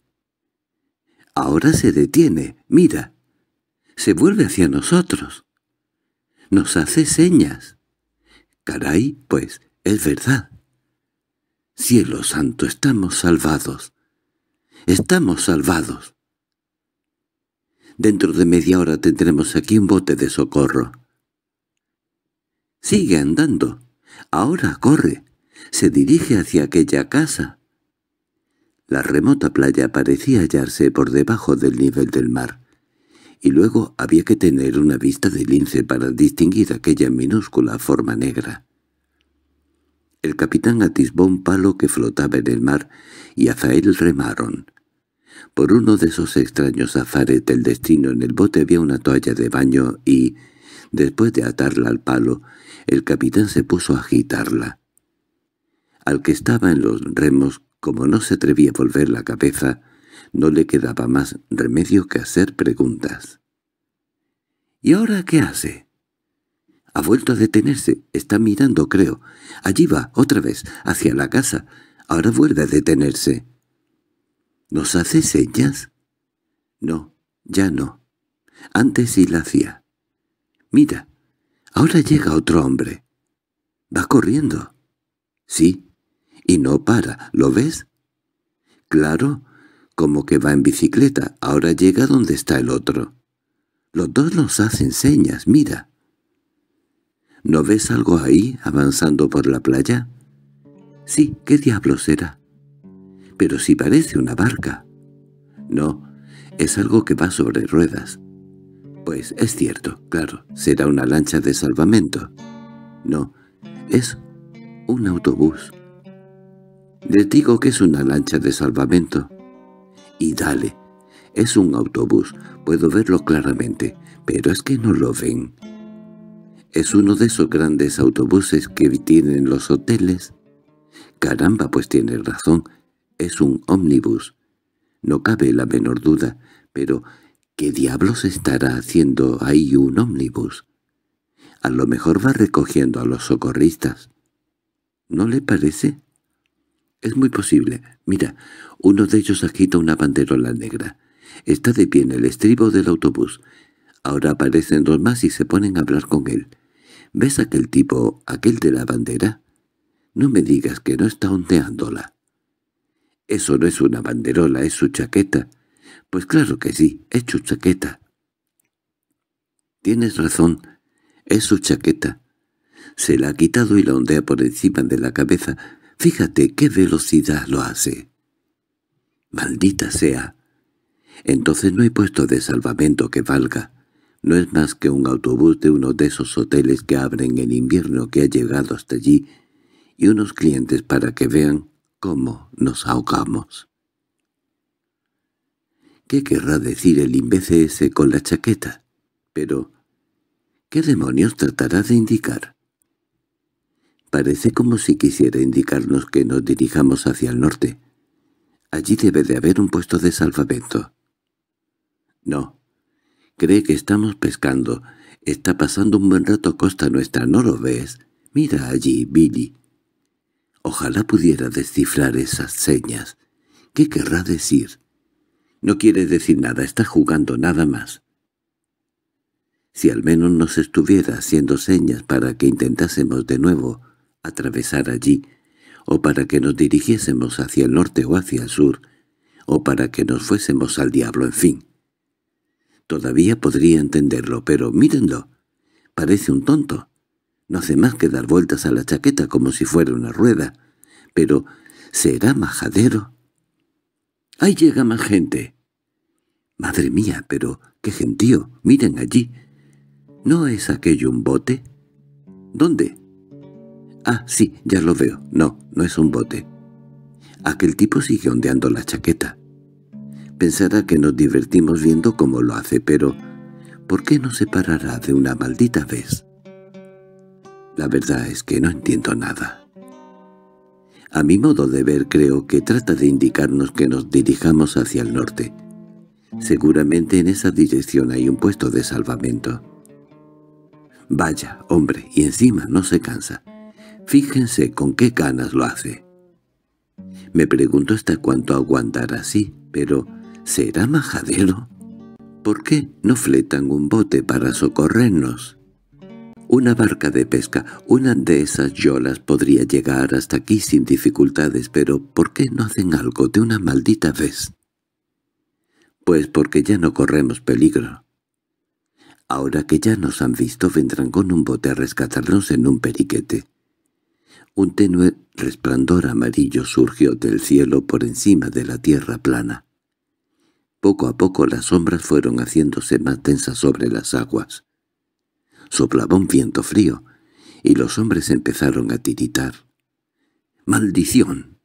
Ahora se detiene, mira. Se vuelve hacia nosotros. Nos hace señas. Caray, pues, es verdad. Cielo santo, estamos salvados. Estamos salvados. Dentro de media hora tendremos aquí un bote de socorro. Sigue andando. Ahora corre se dirige hacia aquella casa. La remota playa parecía hallarse por debajo del nivel del mar, y luego había que tener una vista de lince para distinguir aquella minúscula forma negra. El capitán atisbó un palo que flotaba en el mar y Azael remaron. Por uno de esos extraños azares del destino en el bote había una toalla de baño y, después de atarla al palo, el capitán se puso a agitarla al que estaba en los remos, como no se atrevía a volver la cabeza, no le quedaba más remedio que hacer preguntas. —¿Y ahora qué hace? —Ha vuelto a detenerse. Está mirando, creo. Allí va, otra vez, hacia la casa. Ahora vuelve a detenerse. —¿Nos hace señas? —No, ya no. Antes sí la hacía. —Mira, ahora llega otro hombre. —¿Va corriendo? —Sí, y no para, ¿lo ves? Claro, como que va en bicicleta, ahora llega donde está el otro. Los dos nos hacen señas, mira. ¿No ves algo ahí, avanzando por la playa? Sí, ¿qué diablos será? Pero si parece una barca. No, es algo que va sobre ruedas. Pues es cierto, claro, será una lancha de salvamento. No, es un autobús. Les digo que es una lancha de salvamento. Y dale, es un autobús, puedo verlo claramente, pero es que no lo ven. Es uno de esos grandes autobuses que tienen los hoteles. Caramba, pues tiene razón, es un ómnibus. No cabe la menor duda, pero ¿qué diablos estará haciendo ahí un ómnibus? A lo mejor va recogiendo a los socorristas. ¿No le parece? —Es muy posible. Mira, uno de ellos agita una banderola negra. Está de pie en el estribo del autobús. Ahora aparecen dos más y se ponen a hablar con él. —¿Ves aquel tipo, aquel de la bandera? No me digas que no está ondeándola. —Eso no es una banderola, es su chaqueta. —Pues claro que sí, es su chaqueta. —Tienes razón, es su chaqueta. Se la ha quitado y la ondea por encima de la cabeza Fíjate qué velocidad lo hace. Maldita sea. Entonces no hay puesto de salvamento que valga. No es más que un autobús de uno de esos hoteles que abren en invierno que ha llegado hasta allí y unos clientes para que vean cómo nos ahogamos. ¿Qué querrá decir el imbécil ese con la chaqueta? Pero, ¿qué demonios tratará de indicar? Parece como si quisiera indicarnos que nos dirijamos hacia el norte. Allí debe de haber un puesto de salvamento. No. Cree que estamos pescando. Está pasando un buen rato costa nuestra, ¿no lo ves? Mira allí, Billy. Ojalá pudiera descifrar esas señas. ¿Qué querrá decir? No quiere decir nada, está jugando nada más. Si al menos nos estuviera haciendo señas para que intentásemos de nuevo atravesar allí, o para que nos dirigiésemos hacia el norte o hacia el sur, o para que nos fuésemos al diablo, en fin. Todavía podría entenderlo, pero mírenlo. Parece un tonto. No hace más que dar vueltas a la chaqueta como si fuera una rueda. Pero, ¿será majadero? ¡Ahí llega más gente! —Madre mía, pero qué gentío! Miren allí. ¿No es aquello un bote? —¿Dónde? Ah, sí, ya lo veo. No, no es un bote. Aquel tipo sigue ondeando la chaqueta. Pensará que nos divertimos viendo cómo lo hace, pero ¿por qué nos separará de una maldita vez? La verdad es que no entiendo nada. A mi modo de ver creo que trata de indicarnos que nos dirijamos hacia el norte. Seguramente en esa dirección hay un puesto de salvamento. Vaya, hombre, y encima no se cansa. Fíjense con qué ganas lo hace. Me pregunto hasta cuánto aguantará así, pero ¿será majadero? ¿Por qué no fletan un bote para socorrernos? Una barca de pesca, una de esas yolas podría llegar hasta aquí sin dificultades, pero ¿por qué no hacen algo de una maldita vez? Pues porque ya no corremos peligro. Ahora que ya nos han visto vendrán con un bote a rescatarnos en un periquete. Un tenue resplandor amarillo surgió del cielo por encima de la tierra plana. Poco a poco las sombras fueron haciéndose más densas sobre las aguas. Soplaba un viento frío, y los hombres empezaron a tiritar. —¡Maldición!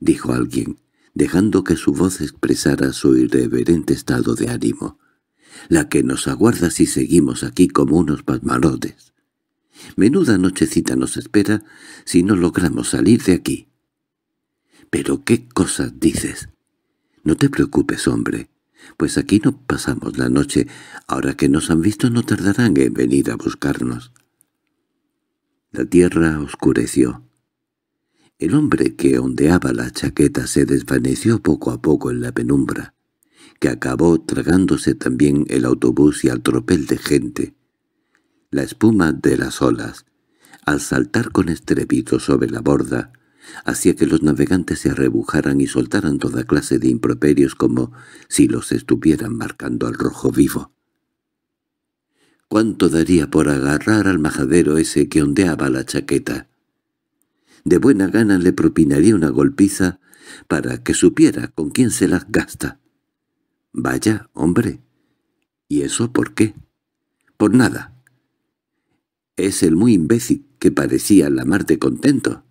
—dijo alguien, dejando que su voz expresara su irreverente estado de ánimo. —La que nos aguarda si seguimos aquí como unos pasmarotes. Menuda nochecita nos espera si no logramos salir de aquí. —¿Pero qué cosas dices? —No te preocupes, hombre, pues aquí no pasamos la noche. Ahora que nos han visto no tardarán en venir a buscarnos. La tierra oscureció. El hombre que ondeaba la chaqueta se desvaneció poco a poco en la penumbra, que acabó tragándose también el autobús y al tropel de gente la espuma de las olas, al saltar con estrépito sobre la borda, hacía que los navegantes se arrebujaran y soltaran toda clase de improperios como si los estuvieran marcando al rojo vivo. ¿Cuánto daría por agarrar al majadero ese que ondeaba la chaqueta? De buena gana le propinaría una golpiza para que supiera con quién se las gasta. Vaya, hombre. ¿Y eso por qué? Por nada. Es el muy imbécil que parecía la mar de contento.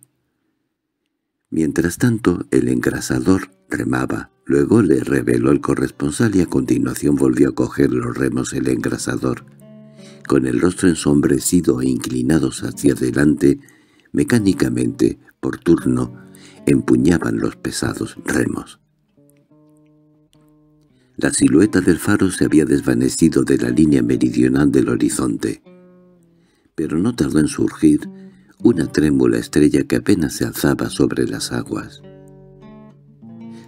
Mientras tanto, el engrasador remaba. Luego le reveló el corresponsal y a continuación volvió a coger los remos el engrasador. Con el rostro ensombrecido e inclinados hacia adelante, mecánicamente, por turno, empuñaban los pesados remos. La silueta del faro se había desvanecido de la línea meridional del horizonte pero no tardó en surgir una trémula estrella que apenas se alzaba sobre las aguas.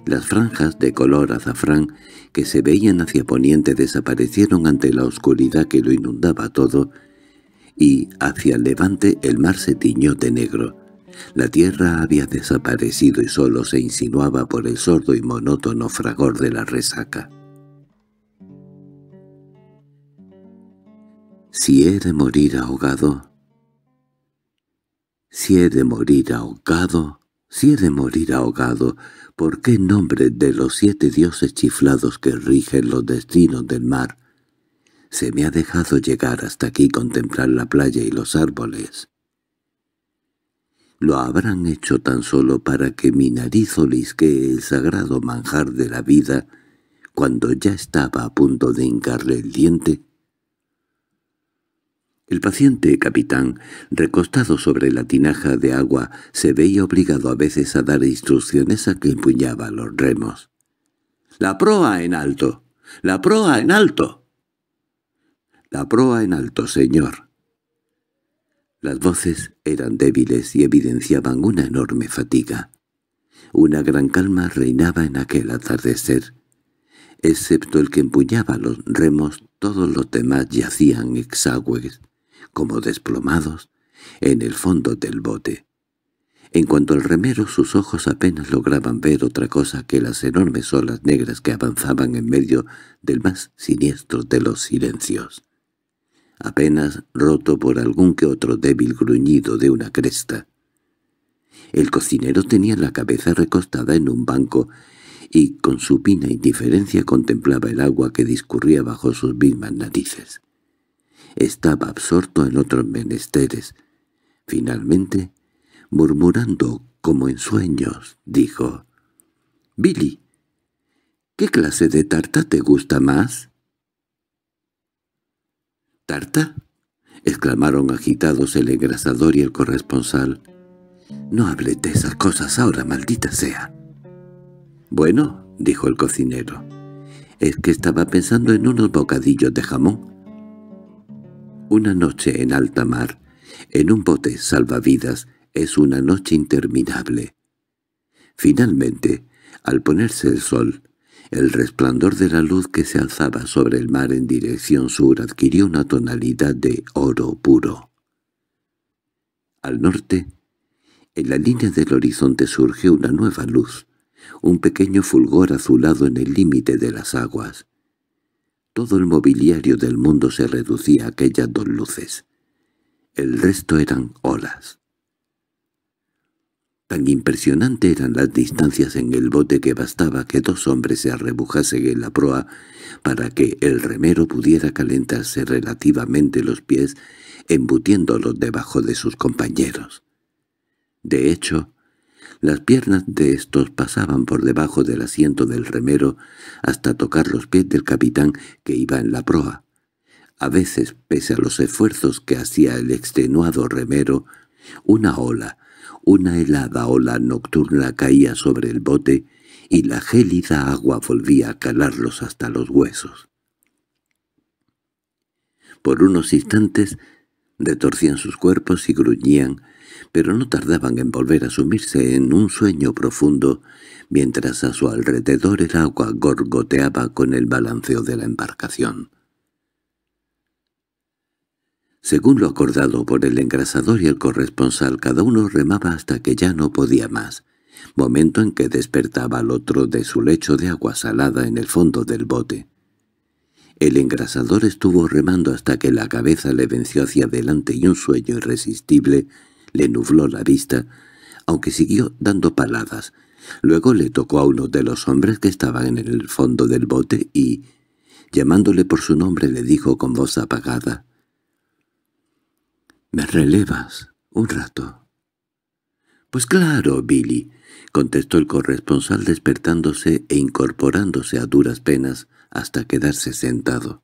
Las franjas de color azafrán que se veían hacia poniente desaparecieron ante la oscuridad que lo inundaba todo, y hacia el levante el mar se tiñó de negro. La tierra había desaparecido y solo se insinuaba por el sordo y monótono fragor de la resaca. Si he de morir ahogado, si he de morir ahogado, si he de morir ahogado, ¿por qué en nombre de los siete dioses chiflados que rigen los destinos del mar se me ha dejado llegar hasta aquí contemplar la playa y los árboles? Lo habrán hecho tan solo para que mi nariz olisquee el sagrado manjar de la vida cuando ya estaba a punto de hincarle el diente el paciente capitán, recostado sobre la tinaja de agua, se veía obligado a veces a dar instrucciones a que empuñaba los remos. —¡La proa en alto! ¡La proa en alto! —La proa en alto, señor. Las voces eran débiles y evidenciaban una enorme fatiga. Una gran calma reinaba en aquel atardecer. Excepto el que empuñaba los remos, todos los demás yacían exagües como desplomados, en el fondo del bote. En cuanto al remero sus ojos apenas lograban ver otra cosa que las enormes olas negras que avanzaban en medio del más siniestro de los silencios, apenas roto por algún que otro débil gruñido de una cresta. El cocinero tenía la cabeza recostada en un banco y con supina indiferencia contemplaba el agua que discurría bajo sus mismas narices estaba absorto en otros menesteres. Finalmente, murmurando como en sueños, dijo, «Billy, ¿qué clase de tarta te gusta más?» «¿Tarta?» exclamaron agitados el engrasador y el corresponsal. «No hable de esas cosas ahora, maldita sea». «Bueno», dijo el cocinero, «es que estaba pensando en unos bocadillos de jamón». Una noche en alta mar, en un bote salvavidas, es una noche interminable. Finalmente, al ponerse el sol, el resplandor de la luz que se alzaba sobre el mar en dirección sur adquirió una tonalidad de oro puro. Al norte, en la línea del horizonte surgió una nueva luz, un pequeño fulgor azulado en el límite de las aguas. Todo el mobiliario del mundo se reducía a aquellas dos luces. El resto eran olas. Tan impresionante eran las distancias en el bote que bastaba que dos hombres se arrebujasen en la proa para que el remero pudiera calentarse relativamente los pies embutiéndolos debajo de sus compañeros. De hecho, las piernas de estos pasaban por debajo del asiento del remero hasta tocar los pies del capitán que iba en la proa. A veces, pese a los esfuerzos que hacía el extenuado remero, una ola, una helada ola nocturna caía sobre el bote y la gélida agua volvía a calarlos hasta los huesos. Por unos instantes retorcían sus cuerpos y gruñían, pero no tardaban en volver a sumirse en un sueño profundo, mientras a su alrededor el agua gorgoteaba con el balanceo de la embarcación. Según lo acordado por el engrasador y el corresponsal, cada uno remaba hasta que ya no podía más, momento en que despertaba al otro de su lecho de agua salada en el fondo del bote. El engrasador estuvo remando hasta que la cabeza le venció hacia adelante y un sueño irresistible le nubló la vista, aunque siguió dando paladas. Luego le tocó a uno de los hombres que estaban en el fondo del bote y, llamándole por su nombre, le dijo con voz apagada, —¿Me relevas un rato? —Pues claro, Billy —contestó el corresponsal despertándose e incorporándose a duras penas hasta quedarse sentado.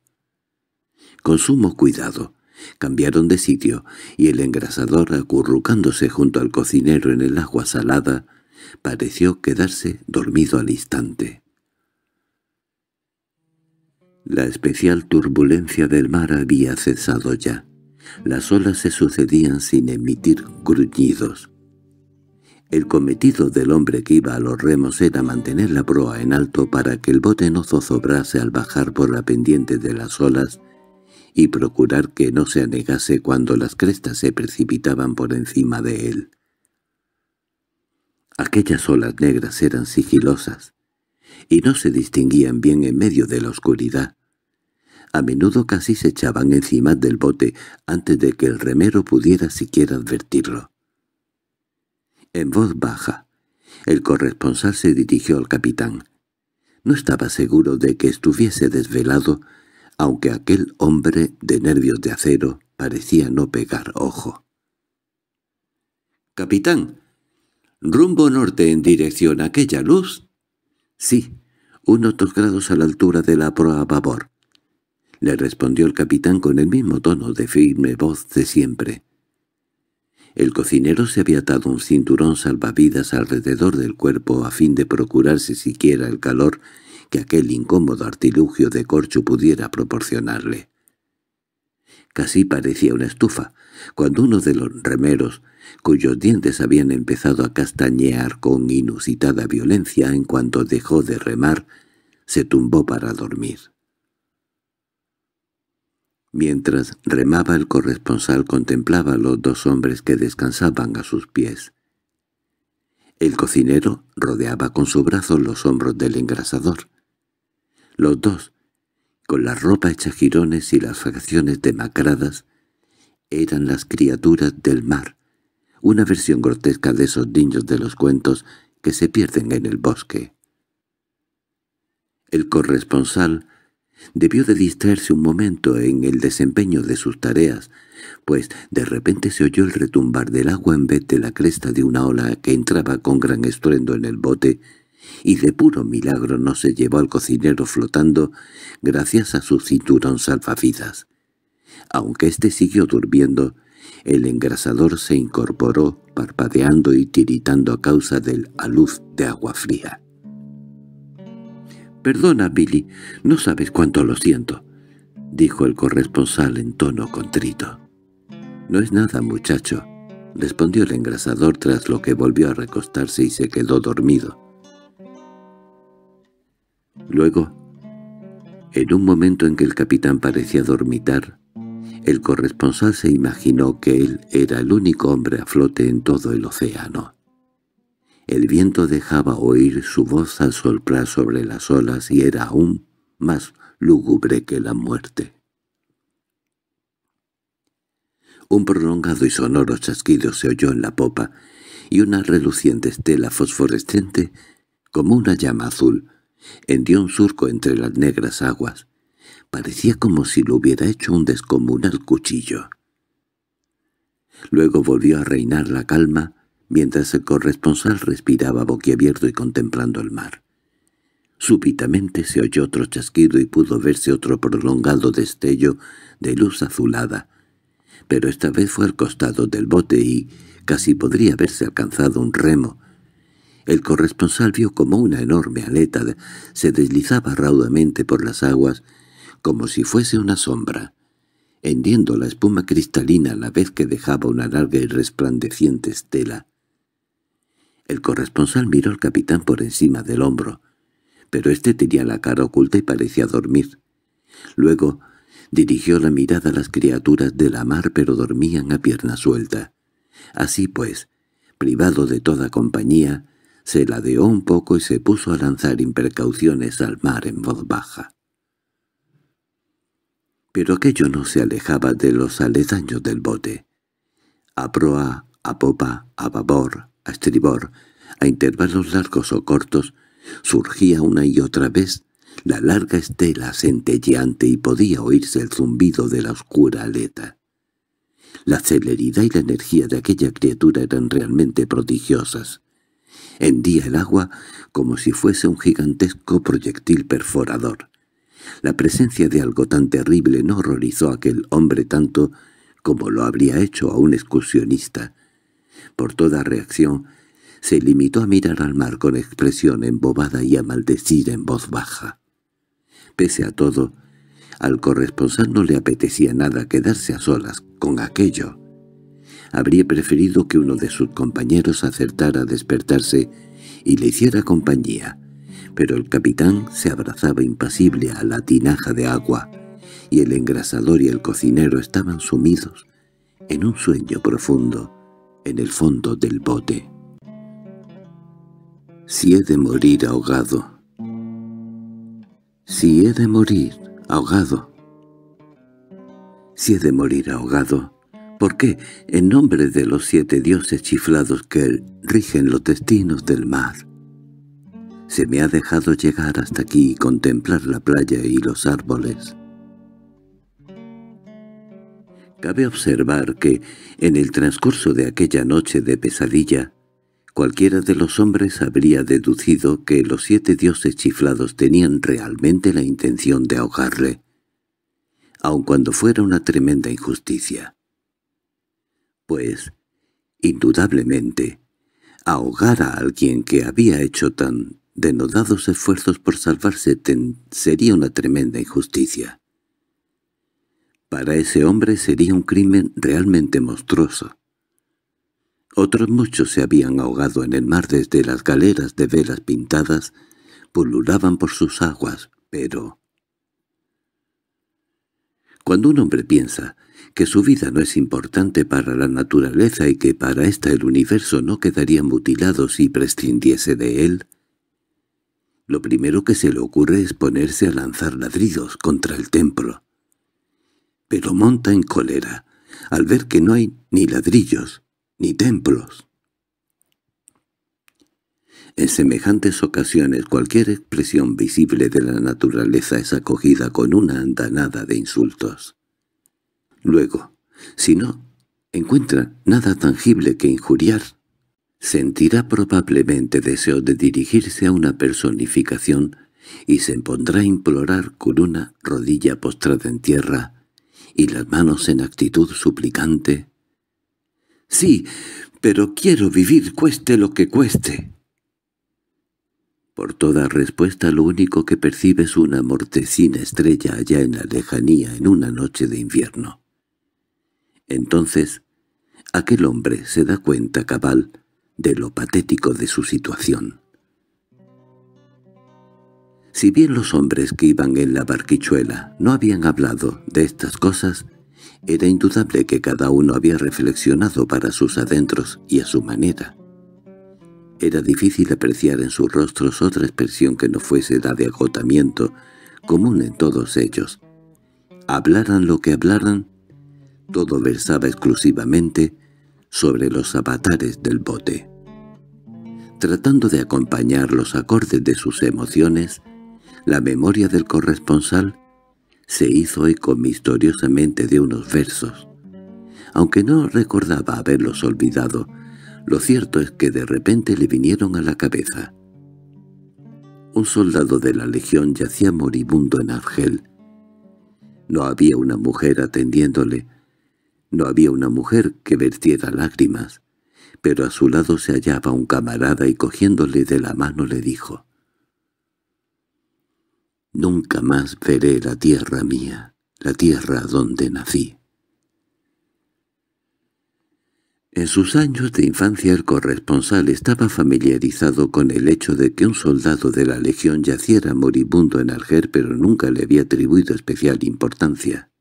—Con sumo cuidado Cambiaron de sitio, y el engrasador, acurrucándose junto al cocinero en el agua salada, pareció quedarse dormido al instante. La especial turbulencia del mar había cesado ya. Las olas se sucedían sin emitir gruñidos. El cometido del hombre que iba a los remos era mantener la proa en alto para que el bote no zozobrase al bajar por la pendiente de las olas y procurar que no se anegase cuando las crestas se precipitaban por encima de él. Aquellas olas negras eran sigilosas, y no se distinguían bien en medio de la oscuridad. A menudo casi se echaban encima del bote antes de que el remero pudiera siquiera advertirlo. En voz baja, el corresponsal se dirigió al capitán. No estaba seguro de que estuviese desvelado, aunque aquel hombre de nervios de acero parecía no pegar ojo. —¡Capitán! ¿Rumbo norte en dirección a aquella luz? —Sí, unos dos grados a la altura de la proa a babor —le respondió el capitán con el mismo tono de firme voz de siempre. El cocinero se había atado un cinturón salvavidas alrededor del cuerpo a fin de procurarse siquiera el calor que aquel incómodo artilugio de corcho pudiera proporcionarle. Casi parecía una estufa, cuando uno de los remeros, cuyos dientes habían empezado a castañear con inusitada violencia en cuanto dejó de remar, se tumbó para dormir. Mientras remaba el corresponsal contemplaba a los dos hombres que descansaban a sus pies. El cocinero rodeaba con su brazo los hombros del engrasador los dos, con la ropa hecha jirones y las facciones demacradas, eran las criaturas del mar, una versión grotesca de esos niños de los cuentos que se pierden en el bosque. El corresponsal debió de distraerse un momento en el desempeño de sus tareas, pues de repente se oyó el retumbar del agua en vez de la cresta de una ola que entraba con gran estruendo en el bote y de puro milagro no se llevó al cocinero flotando gracias a su cinturón salvavidas. Aunque éste siguió durmiendo, el engrasador se incorporó parpadeando y tiritando a causa del aluz de agua fría. —Perdona, Billy, no sabes cuánto lo siento —dijo el corresponsal en tono contrito. —No es nada, muchacho —respondió el engrasador tras lo que volvió a recostarse y se quedó dormido. Luego, en un momento en que el capitán parecía dormitar, el corresponsal se imaginó que él era el único hombre a flote en todo el océano. El viento dejaba oír su voz al soplar sobre las olas y era aún más lúgubre que la muerte. Un prolongado y sonoro chasquido se oyó en la popa, y una reluciente estela fosforescente, como una llama azul, hendió un surco entre las negras aguas. Parecía como si lo hubiera hecho un descomunal cuchillo. Luego volvió a reinar la calma, mientras el corresponsal respiraba boquiabierto y contemplando el mar. Súbitamente se oyó otro chasquido y pudo verse otro prolongado destello de luz azulada, pero esta vez fue al costado del bote y casi podría haberse alcanzado un remo, el corresponsal vio como una enorme aleta se deslizaba raudamente por las aguas, como si fuese una sombra, hendiendo la espuma cristalina a la vez que dejaba una larga y resplandeciente estela. El corresponsal miró al capitán por encima del hombro, pero éste tenía la cara oculta y parecía dormir. Luego dirigió la mirada a las criaturas de la mar pero dormían a pierna suelta. Así pues, privado de toda compañía, se ladeó un poco y se puso a lanzar impercauciones al mar en voz baja. Pero aquello no se alejaba de los aledaños del bote. A proa, a popa, a babor, a estribor, a intervalos largos o cortos, surgía una y otra vez la larga estela centelleante y podía oírse el zumbido de la oscura aleta. La celeridad y la energía de aquella criatura eran realmente prodigiosas. Hendía el agua como si fuese un gigantesco proyectil perforador. La presencia de algo tan terrible no horrorizó a aquel hombre tanto como lo habría hecho a un excursionista. Por toda reacción, se limitó a mirar al mar con expresión embobada y a maldecir en voz baja. Pese a todo, al corresponsal no le apetecía nada quedarse a solas con aquello habría preferido que uno de sus compañeros acertara a despertarse y le hiciera compañía, pero el capitán se abrazaba impasible a la tinaja de agua, y el engrasador y el cocinero estaban sumidos en un sueño profundo en el fondo del bote. Si he de morir ahogado. Si he de morir ahogado. Si he de morir ahogado, ¿Por qué, en nombre de los siete dioses chiflados que rigen los destinos del mar, se me ha dejado llegar hasta aquí y contemplar la playa y los árboles? Cabe observar que, en el transcurso de aquella noche de pesadilla, cualquiera de los hombres habría deducido que los siete dioses chiflados tenían realmente la intención de ahogarle, aun cuando fuera una tremenda injusticia pues, indudablemente, ahogar a alguien que había hecho tan denodados esfuerzos por salvarse sería una tremenda injusticia. Para ese hombre sería un crimen realmente monstruoso. Otros muchos se habían ahogado en el mar desde las galeras de velas pintadas, pululaban por sus aguas, pero... Cuando un hombre piensa que su vida no es importante para la naturaleza y que para ésta el universo no quedaría mutilado si prescindiese de él, lo primero que se le ocurre es ponerse a lanzar ladridos contra el templo. Pero monta en cólera al ver que no hay ni ladrillos ni templos. En semejantes ocasiones cualquier expresión visible de la naturaleza es acogida con una andanada de insultos. Luego, si no encuentra nada tangible que injuriar, sentirá probablemente deseo de dirigirse a una personificación y se pondrá a implorar con una rodilla postrada en tierra y las manos en actitud suplicante. «Sí, pero quiero vivir cueste lo que cueste». Por toda respuesta lo único que percibe es una mortecina estrella allá en la lejanía en una noche de invierno. Entonces, aquel hombre se da cuenta cabal de lo patético de su situación. Si bien los hombres que iban en la barquichuela no habían hablado de estas cosas, era indudable que cada uno había reflexionado para sus adentros y a su manera. Era difícil apreciar en sus rostros otra expresión que no fuese la de agotamiento, común en todos ellos. Hablaran lo que hablaran, todo versaba exclusivamente sobre los avatares del bote. Tratando de acompañar los acordes de sus emociones, la memoria del corresponsal se hizo eco misteriosamente de unos versos. Aunque no recordaba haberlos olvidado, lo cierto es que de repente le vinieron a la cabeza. Un soldado de la legión yacía moribundo en Argel. No había una mujer atendiéndole, no había una mujer que vertiera lágrimas, pero a su lado se hallaba un camarada y cogiéndole de la mano le dijo, «Nunca más veré la tierra mía, la tierra donde nací». En sus años de infancia el corresponsal estaba familiarizado con el hecho de que un soldado de la legión yaciera moribundo en Alger pero nunca le había atribuido especial importancia.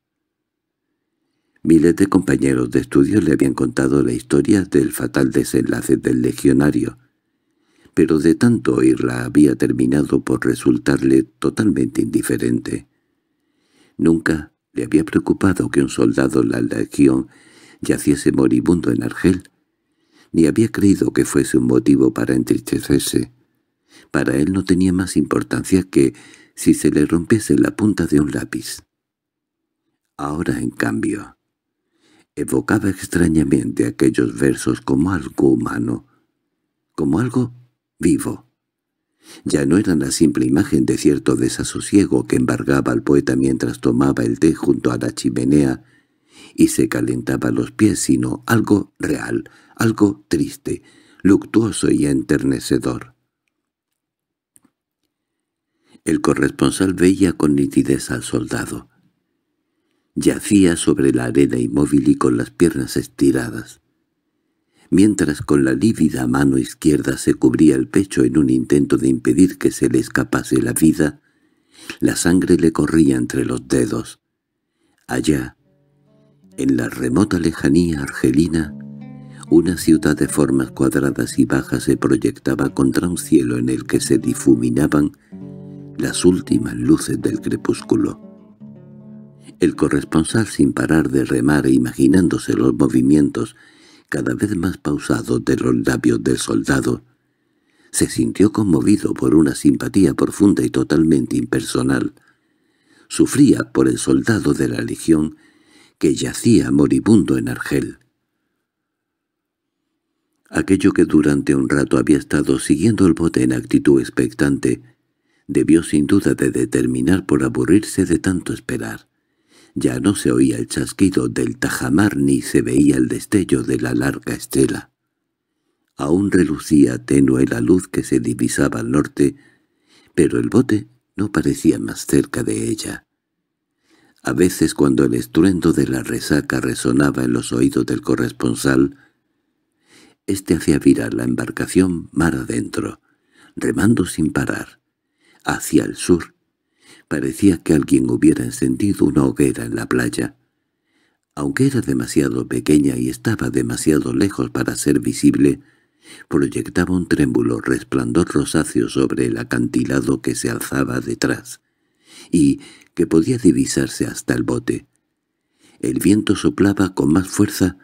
Miles de compañeros de estudio le habían contado la historia del fatal desenlace del legionario, pero de tanto oírla había terminado por resultarle totalmente indiferente. Nunca le había preocupado que un soldado de la legión yaciese moribundo en Argel, ni había creído que fuese un motivo para entristecerse. Para él no tenía más importancia que si se le rompiese la punta de un lápiz. Ahora, en cambio, evocaba extrañamente aquellos versos como algo humano, como algo vivo. Ya no eran la simple imagen de cierto desasosiego que embargaba al poeta mientras tomaba el té junto a la chimenea y se calentaba los pies, sino algo real, algo triste, luctuoso y enternecedor. El corresponsal veía con nitidez al soldado. Yacía sobre la arena inmóvil y con las piernas estiradas. Mientras con la lívida mano izquierda se cubría el pecho en un intento de impedir que se le escapase la vida, la sangre le corría entre los dedos. Allá, en la remota lejanía argelina, una ciudad de formas cuadradas y bajas se proyectaba contra un cielo en el que se difuminaban las últimas luces del crepúsculo. El corresponsal, sin parar de remar e imaginándose los movimientos cada vez más pausados de los labios del soldado, se sintió conmovido por una simpatía profunda y totalmente impersonal. Sufría por el soldado de la legión que yacía moribundo en Argel. Aquello que durante un rato había estado siguiendo el bote en actitud expectante, debió sin duda de determinar por aburrirse de tanto esperar. Ya no se oía el chasquido del tajamar ni se veía el destello de la larga estela. Aún relucía tenue la luz que se divisaba al norte, pero el bote no parecía más cerca de ella. A veces cuando el estruendo de la resaca resonaba en los oídos del corresponsal, éste hacía virar la embarcación mar adentro, remando sin parar, hacia el sur, Parecía que alguien hubiera encendido una hoguera en la playa. Aunque era demasiado pequeña y estaba demasiado lejos para ser visible, proyectaba un trémulo resplandor rosáceo sobre el acantilado que se alzaba detrás, y que podía divisarse hasta el bote. El viento soplaba con más fuerza,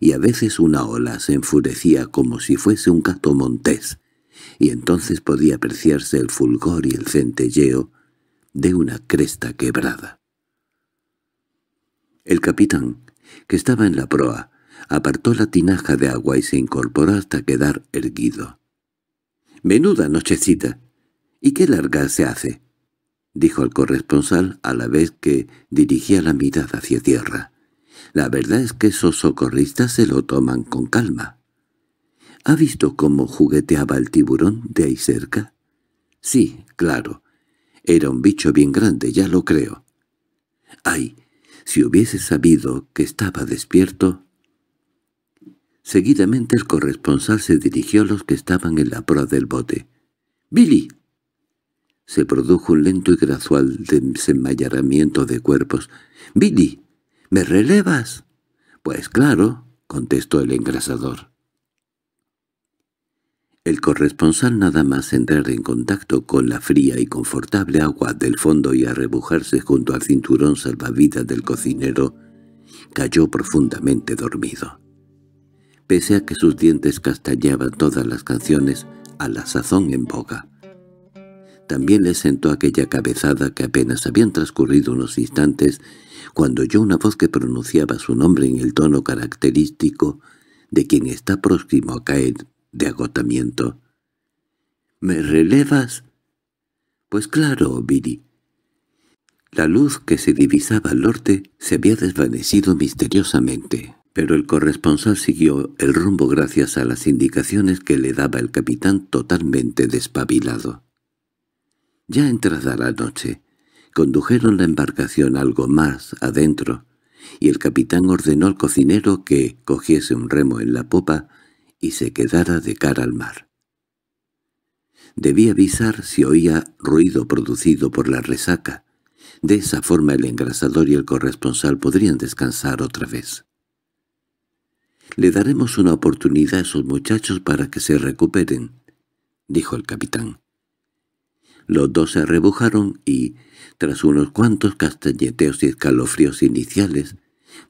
y a veces una ola se enfurecía como si fuese un gato montés, y entonces podía apreciarse el fulgor y el centelleo de una cresta quebrada. El capitán, que estaba en la proa, apartó la tinaja de agua y se incorporó hasta quedar erguido. —¡Menuda nochecita! ¿Y qué larga se hace? —dijo el corresponsal a la vez que dirigía la mirada hacia tierra. —La verdad es que esos socorristas se lo toman con calma. —¿Ha visto cómo jugueteaba el tiburón de ahí cerca? —Sí, claro. Era un bicho bien grande, ya lo creo. Ay, si hubiese sabido que estaba despierto... Seguidamente el corresponsal se dirigió a los que estaban en la proa del bote. —¡Billy! Se produjo un lento y gradual desenmayaramiento de cuerpos. —¡Billy! ¿Me relevas? —Pues claro —contestó el engrasador. El corresponsal nada más entrar en contacto con la fría y confortable agua del fondo y arrebujarse junto al cinturón salvavidas del cocinero, cayó profundamente dormido. Pese a que sus dientes castañaban todas las canciones a la sazón en boca. También le sentó aquella cabezada que apenas habían transcurrido unos instantes cuando oyó una voz que pronunciaba su nombre en el tono característico de quien está próximo a caer de agotamiento. —¿Me relevas? —Pues claro, Billy. La luz que se divisaba al norte se había desvanecido misteriosamente, pero el corresponsal siguió el rumbo gracias a las indicaciones que le daba el capitán totalmente despabilado. Ya entrada la noche, condujeron la embarcación algo más adentro, y el capitán ordenó al cocinero que cogiese un remo en la popa y se quedara de cara al mar. Debía avisar si oía ruido producido por la resaca. De esa forma el engrasador y el corresponsal podrían descansar otra vez. «Le daremos una oportunidad a esos muchachos para que se recuperen», dijo el capitán. Los dos se arrebujaron y, tras unos cuantos castañeteos y escalofríos iniciales,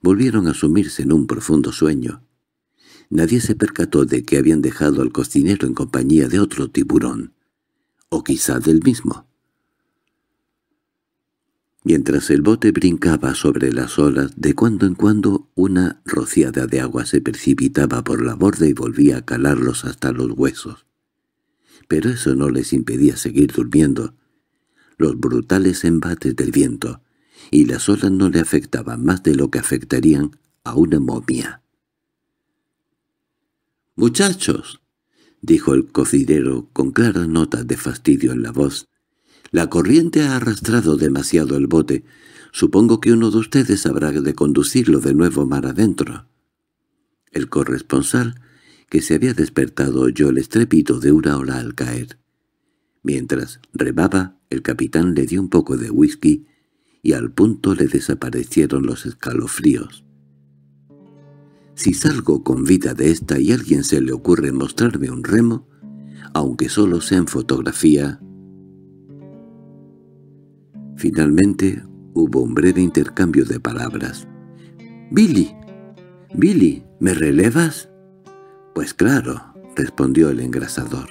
volvieron a sumirse en un profundo sueño. Nadie se percató de que habían dejado al cocinero en compañía de otro tiburón, o quizá del mismo. Mientras el bote brincaba sobre las olas, de cuando en cuando una rociada de agua se precipitaba por la borda y volvía a calarlos hasta los huesos. Pero eso no les impedía seguir durmiendo. Los brutales embates del viento y las olas no le afectaban más de lo que afectarían a una momia. —¡Muchachos! —dijo el cocinero con claras notas de fastidio en la voz. —La corriente ha arrastrado demasiado el bote. Supongo que uno de ustedes habrá de conducirlo de nuevo mar adentro. El corresponsal, que se había despertado, oyó el estrépito de una ola al caer. Mientras rebaba, el capitán le dio un poco de whisky y al punto le desaparecieron los escalofríos. Si salgo con vida de esta y alguien se le ocurre mostrarme un remo, aunque solo sea en fotografía... Finalmente hubo un breve intercambio de palabras. —¡Billy! —¡Billy! ¿Me relevas? —Pues claro —respondió el engrasador.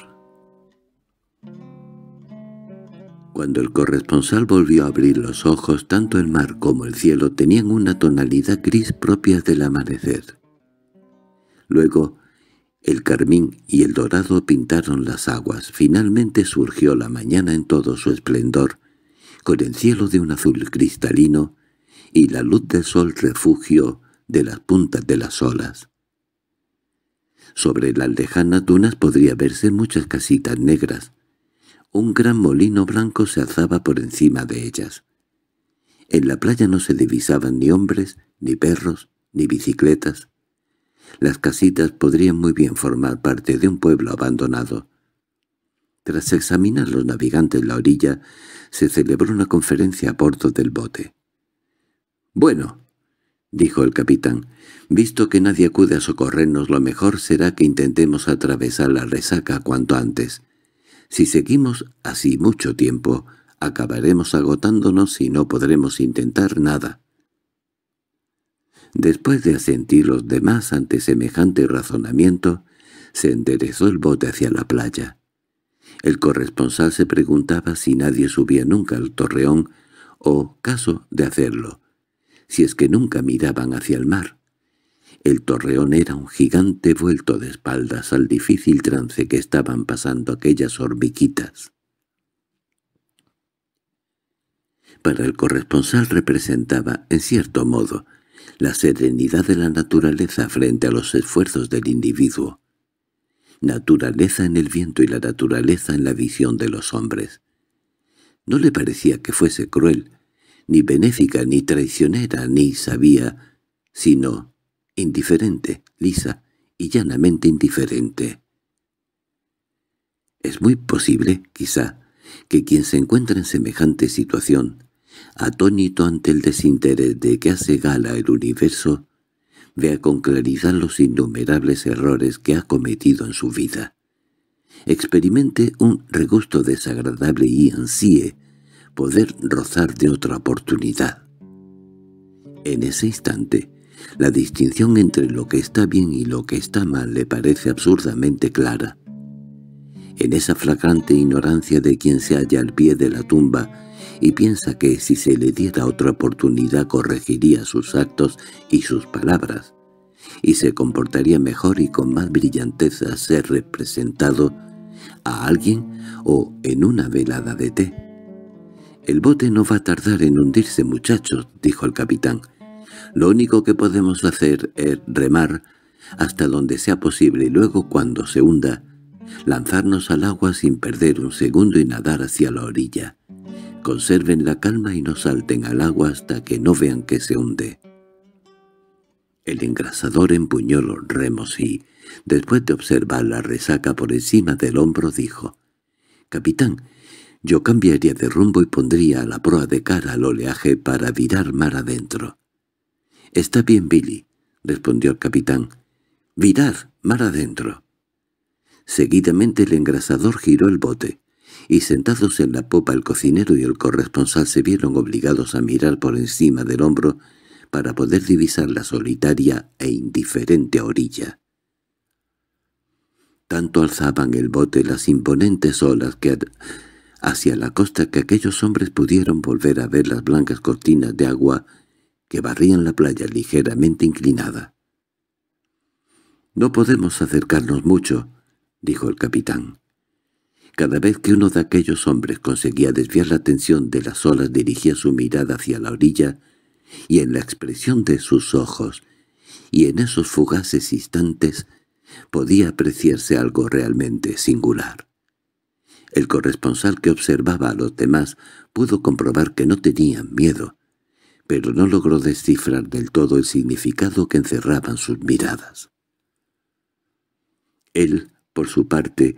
Cuando el corresponsal volvió a abrir los ojos, tanto el mar como el cielo tenían una tonalidad gris propia del amanecer. Luego el carmín y el dorado pintaron las aguas. Finalmente surgió la mañana en todo su esplendor, con el cielo de un azul cristalino y la luz del sol refugio de las puntas de las olas. Sobre las lejanas dunas podría verse muchas casitas negras. Un gran molino blanco se alzaba por encima de ellas. En la playa no se divisaban ni hombres, ni perros, ni bicicletas. Las casitas podrían muy bien formar parte de un pueblo abandonado. Tras examinar los navegantes la orilla, se celebró una conferencia a bordo del bote. «Bueno», dijo el capitán, «visto que nadie acude a socorrernos, lo mejor será que intentemos atravesar la resaca cuanto antes. Si seguimos así mucho tiempo, acabaremos agotándonos y no podremos intentar nada». Después de asentir los demás ante semejante razonamiento, se enderezó el bote hacia la playa. El corresponsal se preguntaba si nadie subía nunca al torreón o caso de hacerlo, si es que nunca miraban hacia el mar. El torreón era un gigante vuelto de espaldas al difícil trance que estaban pasando aquellas hormiguitas. Para el corresponsal representaba, en cierto modo, la serenidad de la naturaleza frente a los esfuerzos del individuo, naturaleza en el viento y la naturaleza en la visión de los hombres. No le parecía que fuese cruel, ni benéfica, ni traicionera, ni sabía, sino indiferente, lisa y llanamente indiferente. Es muy posible, quizá, que quien se encuentra en semejante situación atónito ante el desinterés de que hace gala el universo, vea con claridad los innumerables errores que ha cometido en su vida. Experimente un regusto desagradable y ansíe poder rozar de otra oportunidad. En ese instante, la distinción entre lo que está bien y lo que está mal le parece absurdamente clara. En esa flagrante ignorancia de quien se halla al pie de la tumba, y piensa que si se le diera otra oportunidad corregiría sus actos y sus palabras, y se comportaría mejor y con más brillanteza ser representado a alguien o en una velada de té. «El bote no va a tardar en hundirse, muchachos», dijo el capitán. «Lo único que podemos hacer es remar hasta donde sea posible y luego, cuando se hunda, lanzarnos al agua sin perder un segundo y nadar hacia la orilla. Conserven la calma y no salten al agua hasta que no vean que se hunde. El engrasador empuñó los remos y, después de observar la resaca por encima del hombro, dijo, «Capitán, yo cambiaría de rumbo y pondría la proa de cara al oleaje para virar mar adentro». «Está bien, Billy», respondió el capitán. «Virar mar adentro». Seguidamente el engrasador giró el bote, y sentados en la popa el cocinero y el corresponsal se vieron obligados a mirar por encima del hombro para poder divisar la solitaria e indiferente orilla. Tanto alzaban el bote las imponentes olas que hacia la costa que aquellos hombres pudieron volver a ver las blancas cortinas de agua que barrían la playa ligeramente inclinada. «No podemos acercarnos mucho», —dijo el capitán. Cada vez que uno de aquellos hombres conseguía desviar la atención de las olas dirigía su mirada hacia la orilla y en la expresión de sus ojos y en esos fugaces instantes podía apreciarse algo realmente singular. El corresponsal que observaba a los demás pudo comprobar que no tenían miedo, pero no logró descifrar del todo el significado que encerraban sus miradas. Él por su parte,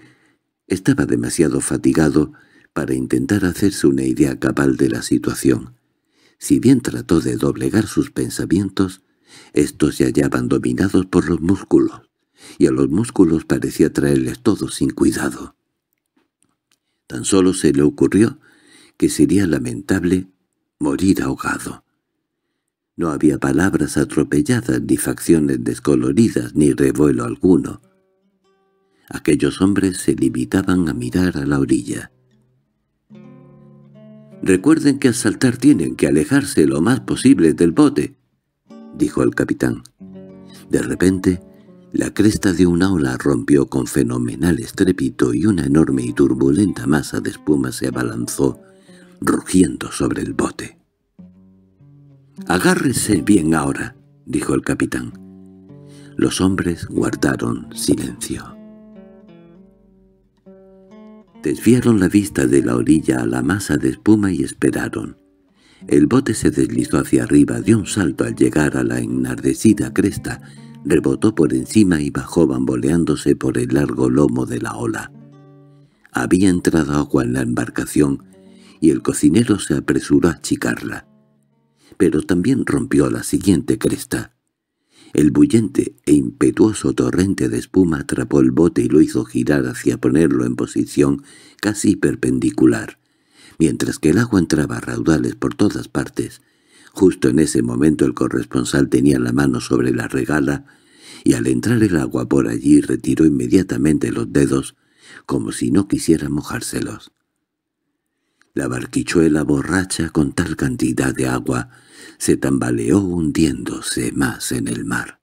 estaba demasiado fatigado para intentar hacerse una idea cabal de la situación. Si bien trató de doblegar sus pensamientos, estos se hallaban dominados por los músculos, y a los músculos parecía traerles todo sin cuidado. Tan solo se le ocurrió que sería lamentable morir ahogado. No había palabras atropelladas, ni facciones descoloridas, ni revuelo alguno. Aquellos hombres se limitaban a mirar a la orilla. —Recuerden que al saltar tienen que alejarse lo más posible del bote —dijo el capitán. De repente, la cresta de una ola rompió con fenomenal estrépito y una enorme y turbulenta masa de espuma se abalanzó, rugiendo sobre el bote. —Agárrese bien ahora —dijo el capitán. Los hombres guardaron silencio. Desviaron la vista de la orilla a la masa de espuma y esperaron. El bote se deslizó hacia arriba dio un salto al llegar a la enardecida cresta, rebotó por encima y bajó bamboleándose por el largo lomo de la ola. Había entrado agua en la embarcación y el cocinero se apresuró a achicarla. Pero también rompió la siguiente cresta. El bullente e impetuoso torrente de espuma atrapó el bote y lo hizo girar hacia ponerlo en posición casi perpendicular, mientras que el agua entraba a raudales por todas partes. Justo en ese momento el corresponsal tenía la mano sobre la regala y al entrar el agua por allí retiró inmediatamente los dedos como si no quisiera mojárselos. La barquichuela borracha con tal cantidad de agua se tambaleó hundiéndose más en el mar.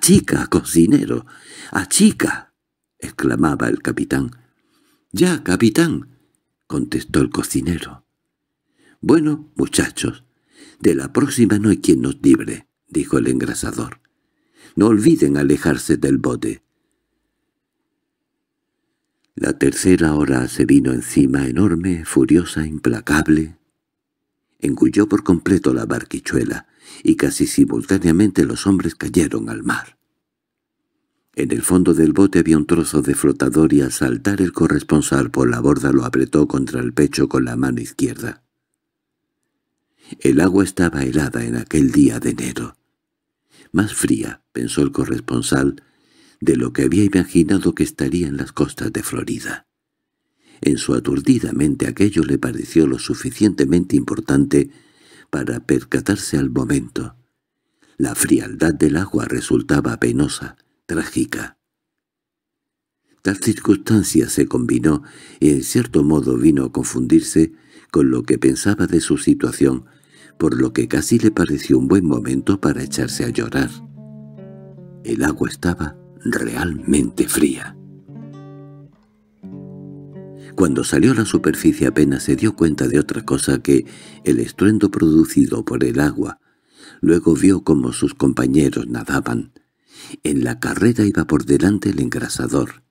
chica, cocinero! chica! —exclamaba el capitán. —¡Ya, capitán! —contestó el cocinero. —Bueno, muchachos, de la próxima no hay quien nos libre —dijo el engrasador. —No olviden alejarse del bote. La tercera hora se vino encima enorme, furiosa, implacable, engulló por completo la barquichuela, y casi simultáneamente los hombres cayeron al mar. En el fondo del bote había un trozo de flotador y al saltar el corresponsal por la borda lo apretó contra el pecho con la mano izquierda. El agua estaba helada en aquel día de enero. Más fría, pensó el corresponsal, de lo que había imaginado que estaría en las costas de Florida. En su aturdida mente aquello le pareció lo suficientemente importante para percatarse al momento. La frialdad del agua resultaba penosa, trágica. Tal circunstancia se combinó y en cierto modo vino a confundirse con lo que pensaba de su situación, por lo que casi le pareció un buen momento para echarse a llorar. El agua estaba realmente fría. Cuando salió a la superficie apenas se dio cuenta de otra cosa que el estruendo producido por el agua. Luego vio cómo sus compañeros nadaban. En la carrera iba por delante el engrasador.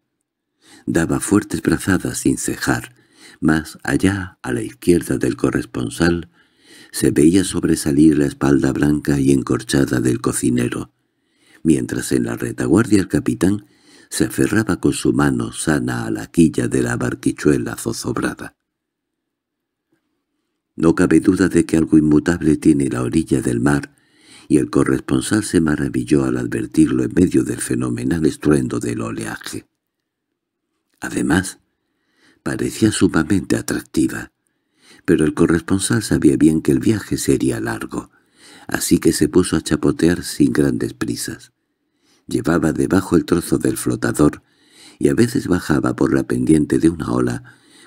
Daba fuertes brazadas sin cejar. Más allá, a la izquierda del corresponsal, se veía sobresalir la espalda blanca y encorchada del cocinero, mientras en la retaguardia el capitán se aferraba con su mano sana a la quilla de la barquichuela zozobrada. No cabe duda de que algo inmutable tiene la orilla del mar, y el corresponsal se maravilló al advertirlo en medio del fenomenal estruendo del oleaje. Además, parecía sumamente atractiva, pero el corresponsal sabía bien que el viaje sería largo, así que se puso a chapotear sin grandes prisas llevaba debajo el trozo del flotador y a veces bajaba por la pendiente de una ola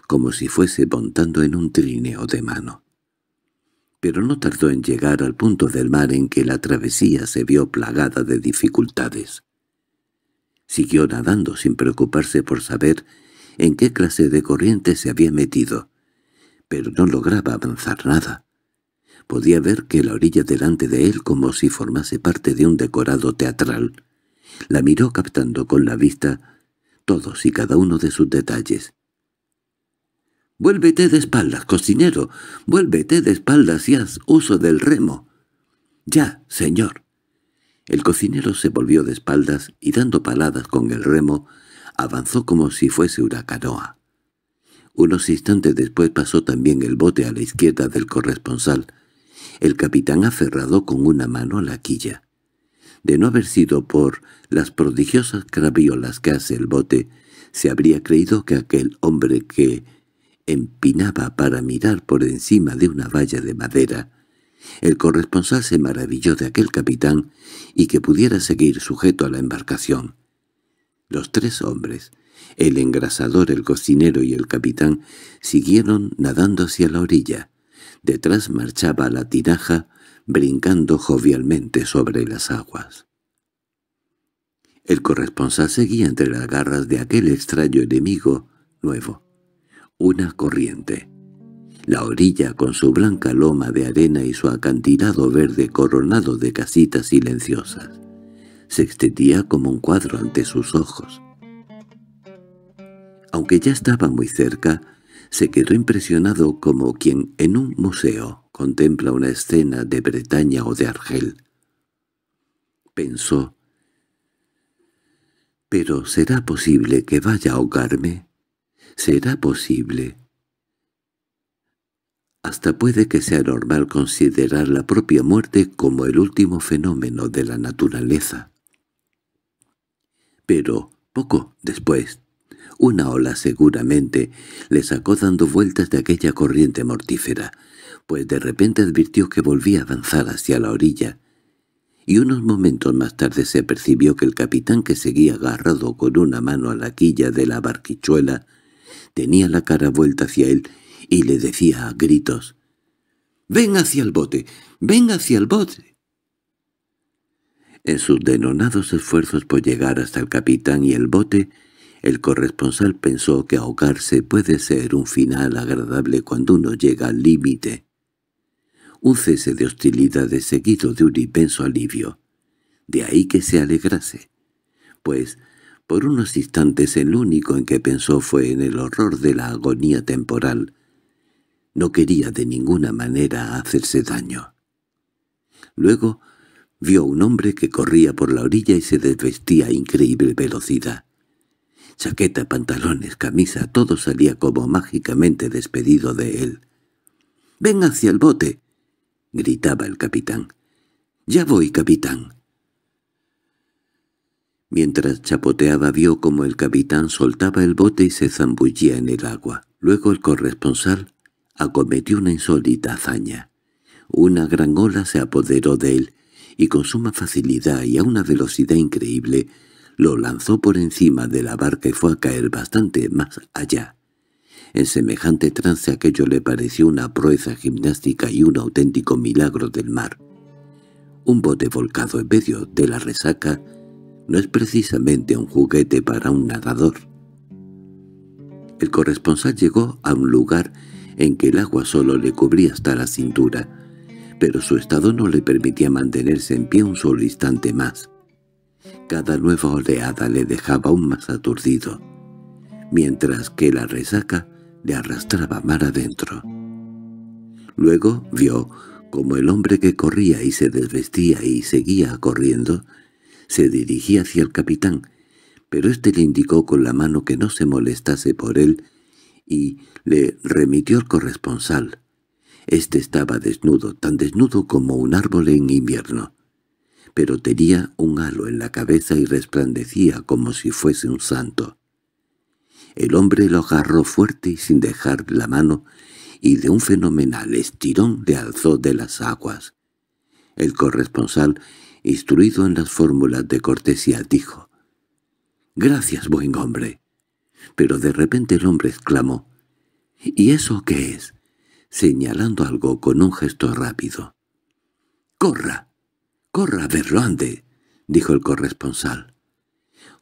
como si fuese montando en un trineo de mano. Pero no tardó en llegar al punto del mar en que la travesía se vio plagada de dificultades. Siguió nadando sin preocuparse por saber en qué clase de corriente se había metido, pero no lograba avanzar nada. Podía ver que la orilla delante de él como si formase parte de un decorado teatral. La miró captando con la vista todos y cada uno de sus detalles. «¡Vuélvete de espaldas, cocinero! ¡Vuélvete de espaldas y haz uso del remo!» «Ya, señor!» El cocinero se volvió de espaldas y dando paladas con el remo, avanzó como si fuese una canoa. Unos instantes después pasó también el bote a la izquierda del corresponsal, el capitán aferrado con una mano a la quilla. De no haber sido por las prodigiosas craviolas que hace el bote, se habría creído que aquel hombre que empinaba para mirar por encima de una valla de madera, el corresponsal se maravilló de aquel capitán y que pudiera seguir sujeto a la embarcación. Los tres hombres, el engrasador, el cocinero y el capitán, siguieron nadando hacia la orilla. Detrás marchaba la tinaja brincando jovialmente sobre las aguas. El corresponsal seguía entre las garras de aquel extraño enemigo nuevo, una corriente. La orilla con su blanca loma de arena y su acantilado verde coronado de casitas silenciosas se extendía como un cuadro ante sus ojos. Aunque ya estaba muy cerca, se quedó impresionado como quien en un museo contempla una escena de Bretaña o de Argel. Pensó, «¿Pero será posible que vaya a ahogarme? ¿Será posible?» Hasta puede que sea normal considerar la propia muerte como el último fenómeno de la naturaleza. Pero poco después, una ola seguramente le sacó dando vueltas de aquella corriente mortífera, pues de repente advirtió que volvía a avanzar hacia la orilla, y unos momentos más tarde se percibió que el capitán que seguía agarrado con una mano a la quilla de la barquichuela tenía la cara vuelta hacia él y le decía a gritos «¡Ven hacia el bote! ¡Ven hacia el bote!» En sus denonados esfuerzos por llegar hasta el capitán y el bote, el corresponsal pensó que ahogarse puede ser un final agradable cuando uno llega al límite, un cese de hostilidades seguido de un inmenso alivio. De ahí que se alegrase. Pues, por unos instantes el único en que pensó fue en el horror de la agonía temporal. No quería de ninguna manera hacerse daño. Luego vio un hombre que corría por la orilla y se desvestía a increíble velocidad. Chaqueta, pantalones, camisa, todo salía como mágicamente despedido de él. —¡Ven hacia el bote! gritaba el capitán. —¡Ya voy, capitán! Mientras chapoteaba vio como el capitán soltaba el bote y se zambullía en el agua. Luego el corresponsal acometió una insólita hazaña. Una gran ola se apoderó de él y con suma facilidad y a una velocidad increíble lo lanzó por encima de la barca y fue a caer bastante más allá. En semejante trance aquello le pareció una proeza gimnástica y un auténtico milagro del mar. Un bote volcado en medio de la resaca no es precisamente un juguete para un nadador. El corresponsal llegó a un lugar en que el agua solo le cubría hasta la cintura, pero su estado no le permitía mantenerse en pie un solo instante más. Cada nueva oleada le dejaba aún más aturdido, mientras que la resaca le arrastraba mar adentro. Luego vio como el hombre que corría y se desvestía y seguía corriendo, se dirigía hacia el capitán, pero éste le indicó con la mano que no se molestase por él y le remitió el corresponsal. Este estaba desnudo, tan desnudo como un árbol en invierno, pero tenía un halo en la cabeza y resplandecía como si fuese un santo. El hombre lo agarró fuerte y sin dejar la mano, y de un fenomenal estirón le alzó de las aguas. El corresponsal, instruido en las fórmulas de cortesía, dijo, «Gracias, buen hombre». Pero de repente el hombre exclamó, «¿Y eso qué es?» señalando algo con un gesto rápido. «¡Corra! ¡Corra a dijo el corresponsal.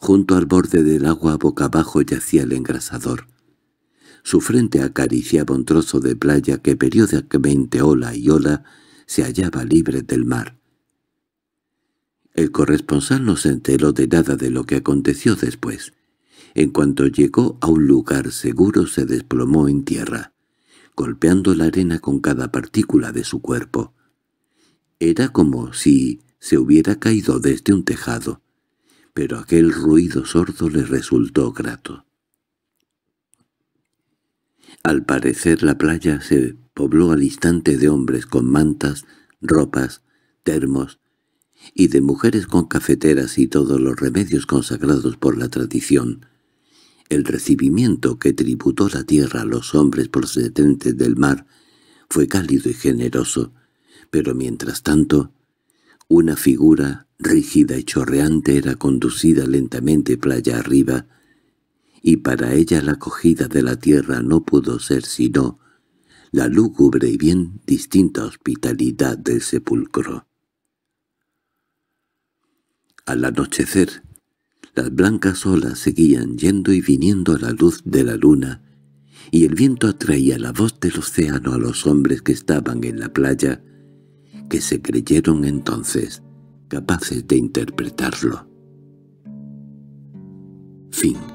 Junto al borde del agua boca abajo yacía el engrasador. Su frente acariciaba un trozo de playa que periódicamente ola y ola se hallaba libre del mar. El corresponsal no se enteró de nada de lo que aconteció después. En cuanto llegó a un lugar seguro se desplomó en tierra, golpeando la arena con cada partícula de su cuerpo. Era como si se hubiera caído desde un tejado pero aquel ruido sordo le resultó grato. Al parecer la playa se pobló al instante de hombres con mantas, ropas, termos y de mujeres con cafeteras y todos los remedios consagrados por la tradición. El recibimiento que tributó la tierra a los hombres procedentes del mar fue cálido y generoso, pero mientras tanto, una figura rígida y chorreante era conducida lentamente playa arriba, y para ella la acogida de la tierra no pudo ser sino la lúgubre y bien distinta hospitalidad del sepulcro. Al anochecer, las blancas olas seguían yendo y viniendo a la luz de la luna, y el viento atraía la voz del océano a los hombres que estaban en la playa, que se creyeron entonces capaces de interpretarlo. Fin